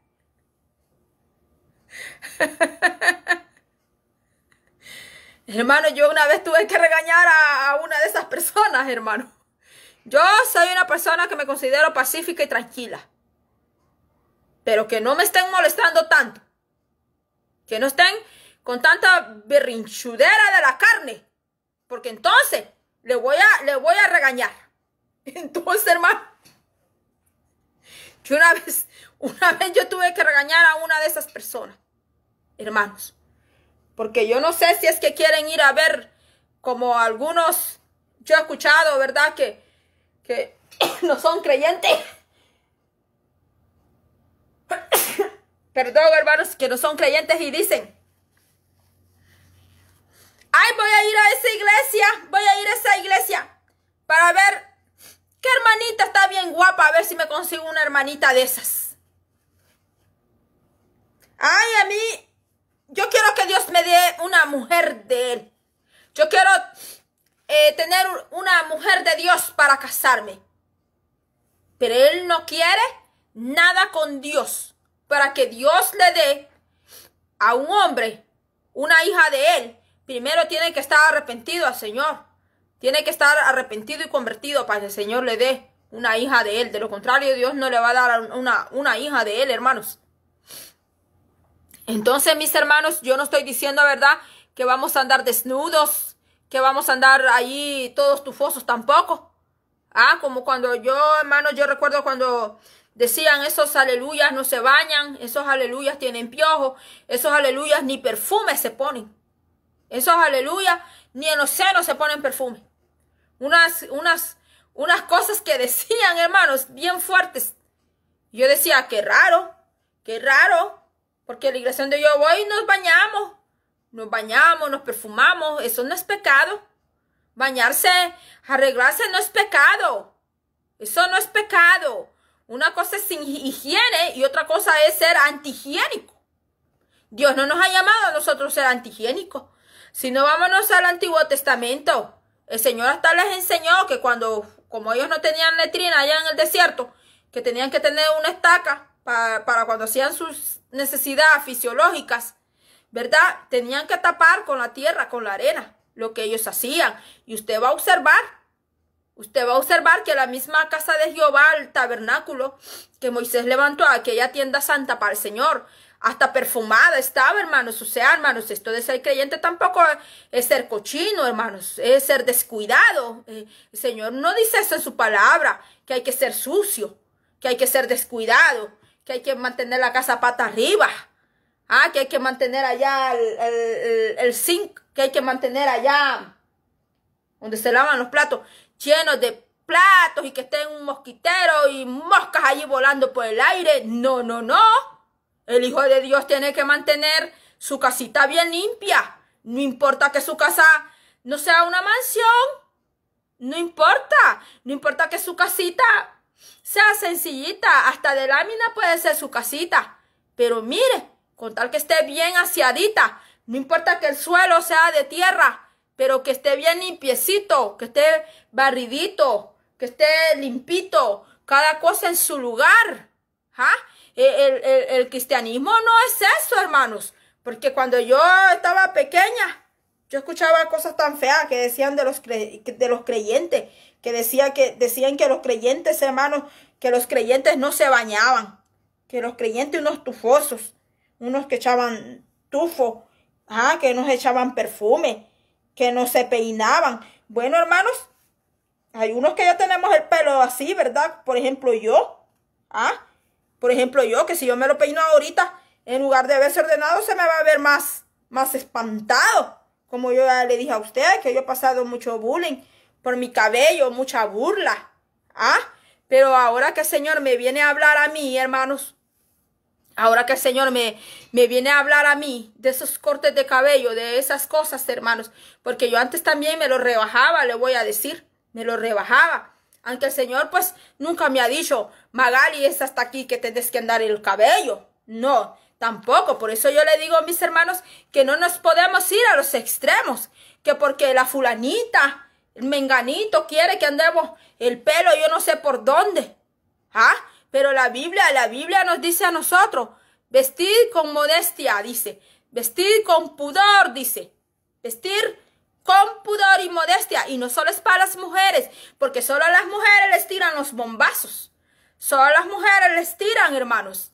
A: Hermano, yo una vez tuve que regañar a, una de esas personas, hermano. Yo soy una persona que me considero pacífica y tranquila. Pero que no me estén molestando tanto. Que no estén con tanta berrinchudera de la carne. Porque entonces le voy a, le voy a regañar. Entonces, hermano. Yo una vez, una vez yo tuve que regañar a una de esas personas. Hermanos. Porque yo no sé si es que quieren ir a ver, como algunos, yo he escuchado, ¿verdad? Que, que no son creyentes. Perdón, hermanos, que no son creyentes y dicen, ay, voy a ir a esa iglesia, voy a ir a esa iglesia para ver qué hermanita está bien guapa, a ver si me consigo una hermanita de esas. Ay, a mí yo quiero que Dios me dé una mujer de Él. Yo quiero eh, tener una mujer de Dios para casarme. Pero Él no quiere nada con Dios para que Dios le dé a un hombre una hija de Él. Primero tiene que estar arrepentido al Señor. Tiene que estar arrepentido y convertido para que el Señor le dé una hija de Él. De lo contrario, Dios no le va a dar una, una hija de Él, hermanos. Entonces, mis hermanos, yo no estoy diciendo, ¿verdad? Que vamos a andar desnudos, que vamos a andar ahí todos tufosos tampoco. Ah, como cuando yo, hermanos, yo recuerdo cuando decían esos aleluyas no se bañan, esos aleluyas tienen piojo, esos aleluyas ni perfume se ponen. Esos aleluyas ni en los senos se ponen perfume. Unas, unas, unas cosas que decían, hermanos, bien fuertes. Yo decía, qué raro, qué raro, porque la iglesia donde yo voy nos bañamos, nos bañamos, nos perfumamos, eso no es pecado. Bañarse, arreglarse no es pecado. Eso no es pecado. Una cosa es sin higiene y otra cosa es ser antihigiénico. Dios no nos ha llamado a nosotros ser antihigiénicos. Si no, vámonos al Antiguo Testamento. El Señor hasta les enseñó que cuando, como ellos no tenían letrina allá en el desierto, que tenían que tener una estaca para, cuando hacían sus necesidades fisiológicas, ¿verdad? Tenían que tapar con la tierra, con la arena, lo que ellos hacían. Y usted va a observar, usted va a observar que la misma casa de Jehová, el tabernáculo que Moisés levantó, aquella tienda santa para el Señor, hasta perfumada estaba, hermanos. O sea, hermanos, esto de ser creyente tampoco es ser cochino, hermanos, es ser descuidado. Eh, el Señor no dice eso en su palabra, que hay que ser sucio, que hay que ser descuidado que hay que mantener la casa pata arriba, ah, que hay que mantener allá el, el, el zinc, que hay que mantener allá donde se lavan los platos, llenos de platos y que estén un mosquitero y moscas allí volando por el aire. No, no, no. El Hijo de Dios tiene que mantener su casita bien limpia. No importa que su casa no sea una mansión. No importa. No importa que su casita sea sencillita, hasta de lámina puede ser su casita. Pero mire, con tal que esté bien aseadita, no importa que el suelo sea de tierra, pero que esté bien limpiecito, que esté barridito, que esté limpito, cada cosa en su lugar. ¿ah? E, el cristianismo no es eso, hermanos, porque cuando yo estaba pequeña, yo escuchaba cosas tan feas que decían de los, de los creyentes, que, decía que decían que los creyentes, hermanos, que los creyentes no se bañaban, que los creyentes unos tufosos, unos que echaban tufo, ah, que nos echaban perfume, que no se peinaban. Bueno, hermanos, hay unos que ya tenemos el pelo así, ¿verdad? Por ejemplo, yo, ah, por ejemplo, yo, que si yo me lo peino ahorita, en lugar de verse ordenado, se me va a ver más, más espantado. Como yo ya le dije a usted, que yo he pasado mucho bullying por mi cabello, mucha burla. ¿Ah? Pero ahora que el Señor me viene a hablar a mí, hermanos, ahora que el Señor me, me viene a hablar a mí de esos cortes de cabello, de esas cosas, hermanos, porque yo antes también me lo rebajaba, le voy a decir, me lo rebajaba. Aunque el Señor pues nunca me ha dicho, Magali es hasta aquí que tienes que andar el cabello. No, Tampoco, por eso yo le digo a mis hermanos que no nos podemos ir a los extremos, que porque la fulanita, el menganito quiere que andemos el pelo yo no sé por dónde. ¿Ah? Pero la Biblia, la Biblia nos dice a nosotros, vestir con modestia, dice, vestir con pudor, dice, vestir con pudor y modestia. Y no solo es para las mujeres, porque solo a las mujeres les tiran los bombazos. Solo a las mujeres les tiran, hermanos.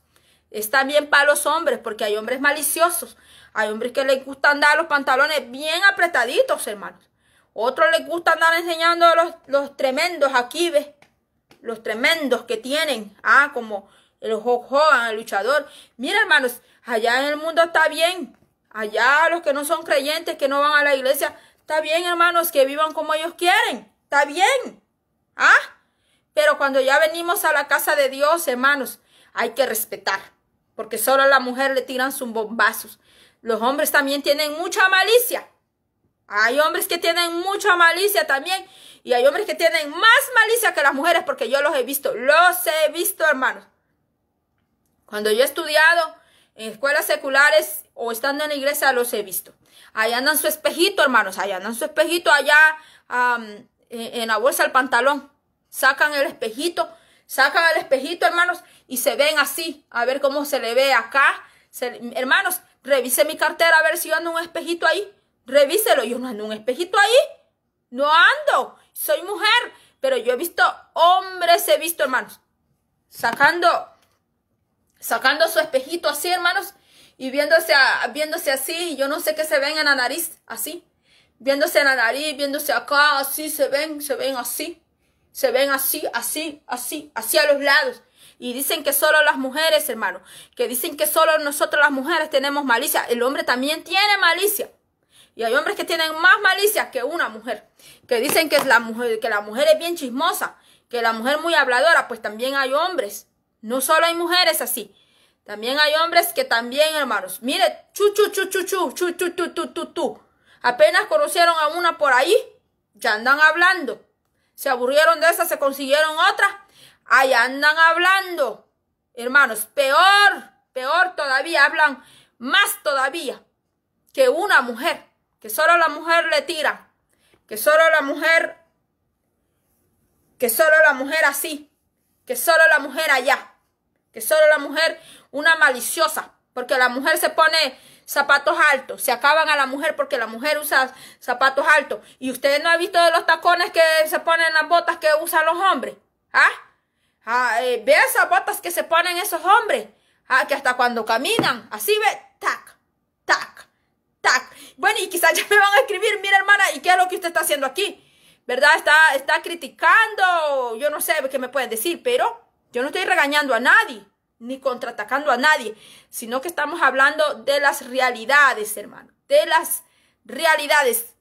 A: Es bien para los hombres, porque hay hombres maliciosos. Hay hombres que les gusta andar los pantalones bien apretaditos, hermanos. Otros les gusta andar enseñando los, los tremendos aquí, ¿ves? Los tremendos que tienen. Ah, como el Hogan, el luchador. Mira, hermanos, allá en el mundo está bien. Allá los que no son creyentes, que no van a la iglesia, está bien, hermanos, que vivan como ellos quieren. Está bien. ¿Ah? Pero cuando ya venimos a la casa de Dios, hermanos, hay que respetar porque solo a la mujer le tiran sus bombazos. Los hombres también tienen mucha malicia. Hay hombres que tienen mucha malicia también. Y hay hombres que tienen más malicia que las mujeres porque yo los he visto. Los he visto, hermanos. Cuando yo he estudiado en escuelas seculares o estando en la iglesia, los he visto. Allá andan su espejito, hermanos. Allá andan su espejito, allá e, en la bolsa del pantalón. Sacan el espejito. Sacan el espejito, hermanos y se ven así, a ver cómo se le ve acá. hermanos, revise mi cartera a ver si yo ando un espejito ahí. Revíselo, yo no ando un espejito ahí. No ando, soy mujer, pero yo he visto hombres, he visto hermanos, sacando, sacando su espejito así, hermanos, y viéndose, viéndose así, yo no sé qué se ven en la nariz, así, viéndose en la nariz, viéndose acá, así, se ven, se ven así, se ven así, así, así, así a los lados. Y dicen que solo las mujeres, hermano, que dicen que solo nosotros las mujeres tenemos malicia. El hombre también tiene malicia. Y hay hombres que tienen más malicia que una mujer. Que dicen que la mujer, que la mujer es bien chismosa, que la mujer muy habladora. Pues también hay hombres. No solo hay mujeres así. También hay hombres que también, hermanos, mire, chu, chu, chu, chu, chu, chu, chu, chu, Apenas conocieron a una por ahí, ya andan hablando. Se aburrieron de esa, se consiguieron otra Ahí andan hablando. Hermanos, peor, peor todavía, hablan más todavía que una mujer, que solo la mujer le tira, que solo la mujer, que solo la mujer así, que solo la mujer allá, que solo la mujer una maliciosa, porque la mujer se pone zapatos altos, se acaban a la mujer porque la mujer usa zapatos altos. Y ustedes no ha visto de los tacones que se ponen las botas que usan los hombres, ¿ah? Eh, ve esas botas que se ponen esos hombres. Ah, que hasta cuando caminan, así ve, tac, tac, tac. Bueno, y quizás ya me van a escribir, mira hermana, ¿y qué es lo que usted está haciendo aquí? ¿Verdad? Está, está criticando, yo no sé qué me pueden decir, pero yo no estoy regañando a nadie, ni contraatacando a nadie, sino que estamos hablando de las realidades, hermano, de las realidades.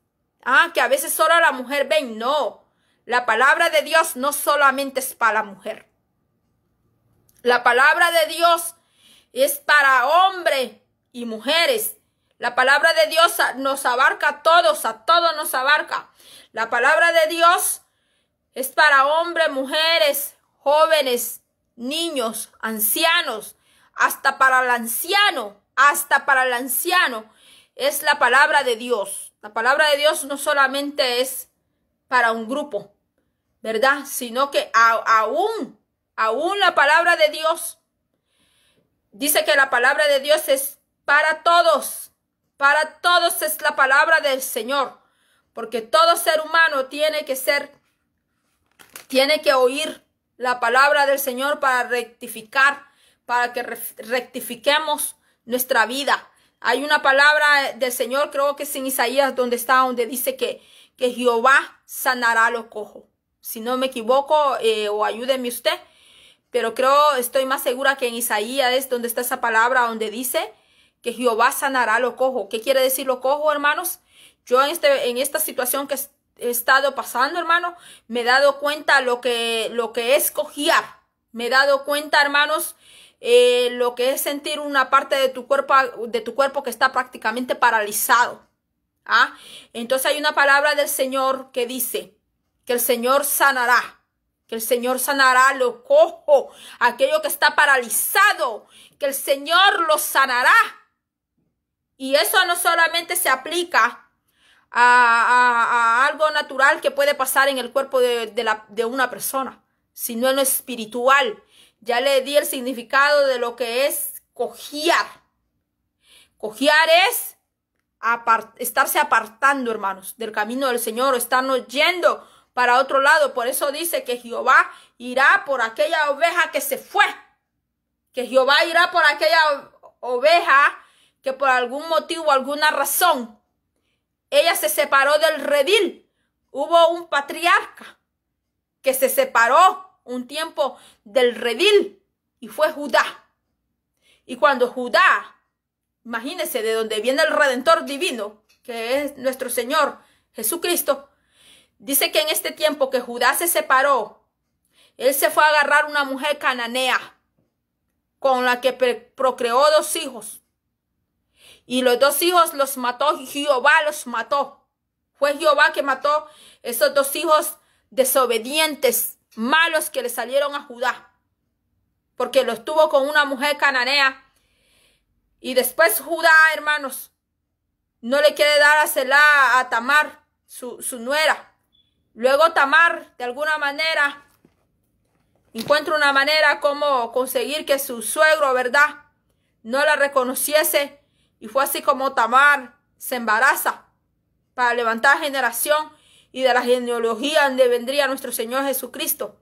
A: Ah, que a veces solo la mujer ve no. La palabra de Dios no solamente es para la mujer. La palabra de Dios es para hombre y mujeres. La palabra de Dios nos abarca a todos, a todos nos abarca. La palabra de Dios es para hombres, mujeres, jóvenes, niños, ancianos, hasta para el anciano, hasta para el anciano. Es la palabra de Dios. La palabra de Dios no solamente es para un grupo, ¿verdad? Sino que aún aún la palabra de Dios. Dice que la palabra de Dios es para todos, para todos es la palabra del Señor, porque todo ser humano tiene que ser, tiene que oír la palabra del Señor para rectificar, para que rectifiquemos nuestra vida. Hay una palabra del Señor, creo que es en Isaías, donde está, donde dice que, que Jehová sanará los cojos. Si no me equivoco, eh, o ayúdeme usted, pero creo, estoy más segura que en Isaías es donde está esa palabra, donde dice que Jehová sanará lo cojo. ¿Qué quiere decir lo cojo, hermanos? Yo en, este, en esta situación que he estado pasando, hermano, me he dado cuenta lo que, lo que es cojear. Me he dado cuenta, hermanos, eh, lo que es sentir una parte de tu cuerpo, de tu cuerpo que está prácticamente paralizado. ¿ah? Entonces hay una palabra del Señor que dice que el Señor sanará que el Señor sanará lo cojo, aquello que está paralizado, que el Señor lo sanará. Y eso no solamente se aplica a, algo natural que puede pasar en el cuerpo de, una persona, sino en lo espiritual. Ya le di el significado de lo que es cojear. Cojear es estarse apartando, hermanos, del camino del Señor, o estarnos yendo para otro lado. Por eso dice que Jehová irá por aquella oveja que se fue. Que Jehová irá por aquella oveja que por algún motivo, alguna razón, ella se separó del redil. Hubo un patriarca que se separó un tiempo del redil y fue Judá. Y cuando Judá, imagínense de donde viene el redentor divino, que es nuestro Señor Jesucristo, Dice que en este tiempo que Judá se separó, él se fue a agarrar una mujer cananea con la que procreó dos hijos. Y los dos hijos los mató, Jehová los mató. Fue Jehová que mató esos dos hijos desobedientes, malos que le salieron a Judá. Porque los tuvo con una mujer cananea. Y después Judá, hermanos, no le quiere dar a Selah a Tamar, su nuera Luego Tamar, de alguna manera, encuentra una manera como conseguir que su suegro, ¿verdad? No la reconociese. Y fue así como Tamar se embaraza para levantar generación y de la genealogía donde vendría nuestro Señor Jesucristo.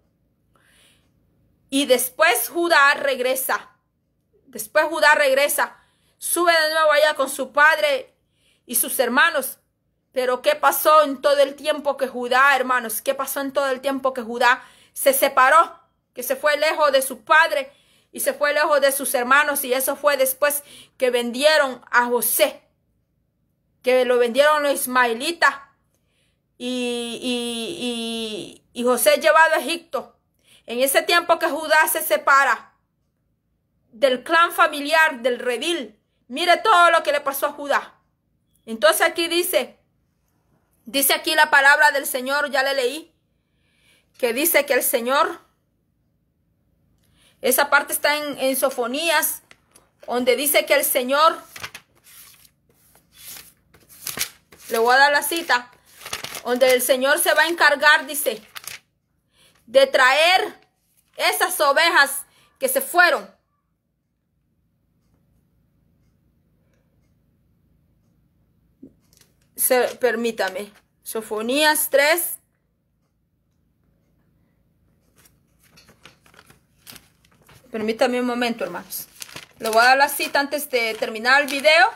A: Y después Judá regresa. Después Judá regresa. Sube de nuevo allá con su padre y sus hermanos. Pero ¿qué pasó en todo el tiempo que Judá, hermanos? ¿Qué pasó en todo el tiempo que Judá se separó? Que se fue lejos de su padre y se fue lejos de sus hermanos. Y eso fue después que vendieron a José. Que lo vendieron los ismaelitas. Y, y José llevado a Egipto. En ese tiempo que Judá se separa del clan familiar, del redil. Mire todo lo que le pasó a Judá. Entonces aquí dice, Dice aquí la palabra del Señor, ya le leí, que dice que el Señor, esa parte está en, en Sofonías, donde dice que el Señor, le voy a dar la cita, donde el Señor se va a encargar, dice, de traer esas ovejas que se fueron permítame. Sofonías 3. Permítame un momento, hermanos. Le voy a dar la cita antes de terminar el video.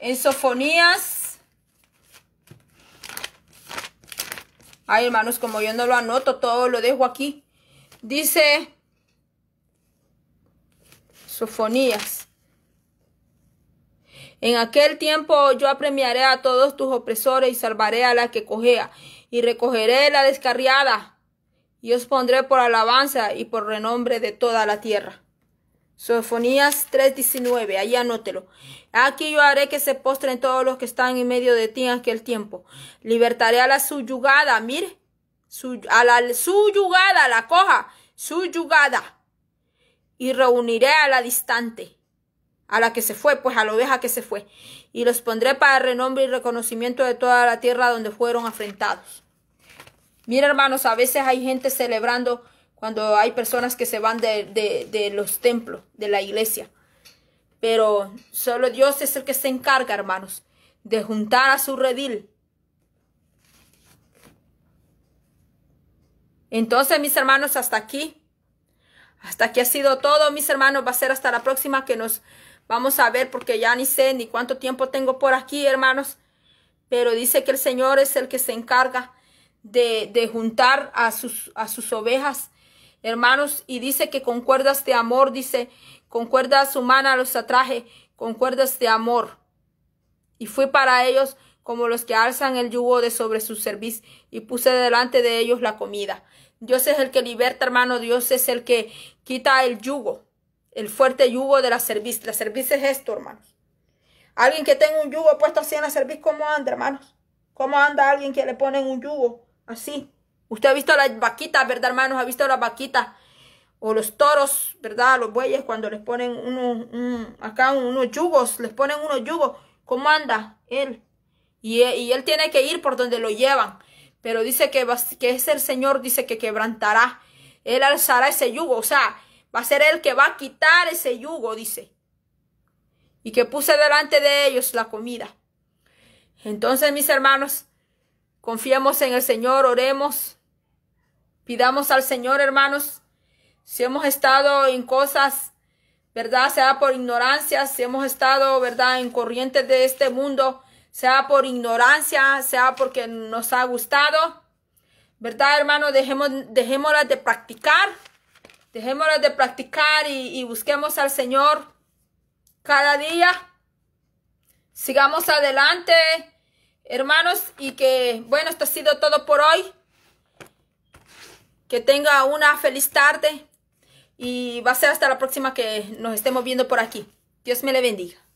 A: En Sofonías. Ay, hermanos, como yo no lo anoto, todo lo dejo aquí. Dice Sofonías en aquel tiempo yo apremiaré a todos tus opresores y salvaré a la que cojea y recogeré la descarriada y os pondré por alabanza y por renombre de toda la tierra. Sofonías 3:19, ahí anótelo. Aquí yo haré que se postren todos los que están en medio de ti en aquel tiempo. Libertaré a la suyugada mire, a la subyugada, la coja, suyugada y reuniré a la distante a la que se fue, pues a la oveja que se fue, y los pondré para renombre y reconocimiento de toda la tierra donde fueron afrentados. Mira, hermanos, a veces hay gente celebrando cuando hay personas que se van de, de, de los templos, de la iglesia. Pero solo Dios es el que se encarga, hermanos, de juntar a su redil. Entonces, mis hermanos, hasta aquí. Hasta aquí ha sido todo, mis hermanos. Va a ser hasta la próxima que nos Vamos a ver porque ya ni sé ni cuánto tiempo tengo por aquí, hermanos. Pero dice que el Señor es el que se encarga de, juntar a sus, ovejas, hermanos. Y dice que con cuerdas de amor, dice, con cuerdas humanas los atraje, con cuerdas de amor. Y fui para ellos como los que alzan el yugo de sobre su cerviz y puse delante de ellos la comida. Dios es el que liberta, hermano. Dios es el que quita el yugo. El fuerte yugo de la serviz La cerviz es esto, hermanos. Alguien que tenga un yugo puesto así en la servicio. ¿cómo anda, hermanos? ¿Cómo anda alguien que le ponen un yugo así? Usted ha visto las vaquitas, ¿verdad, hermanos? Ha visto las vaquitas o los toros, ¿verdad? Los bueyes cuando les ponen unos, acá unos yugos, les ponen unos yugos. ¿Cómo anda él? Y, él tiene que ir por donde lo llevan. Pero dice que, que es el Señor, dice que quebrantará. Él alzará ese yugo. O sea, va a ser el que va a quitar ese yugo, dice. Y que puse delante de ellos la comida. Entonces, mis hermanos, confiemos en el Señor, oremos, pidamos al Señor, hermanos, si hemos estado en cosas, ¿verdad? Sea por ignorancia, si hemos estado, ¿verdad? En corrientes de este mundo, sea por ignorancia, sea porque nos ha gustado, ¿verdad, hermano? Dejemos, dejémoslas de practicar Dejémonos de practicar y busquemos al Señor cada día. Sigamos adelante, hermanos, y que, bueno, esto ha sido todo por hoy. Que tenga una feliz tarde y va a ser hasta la próxima que nos estemos viendo por aquí. Dios me le bendiga.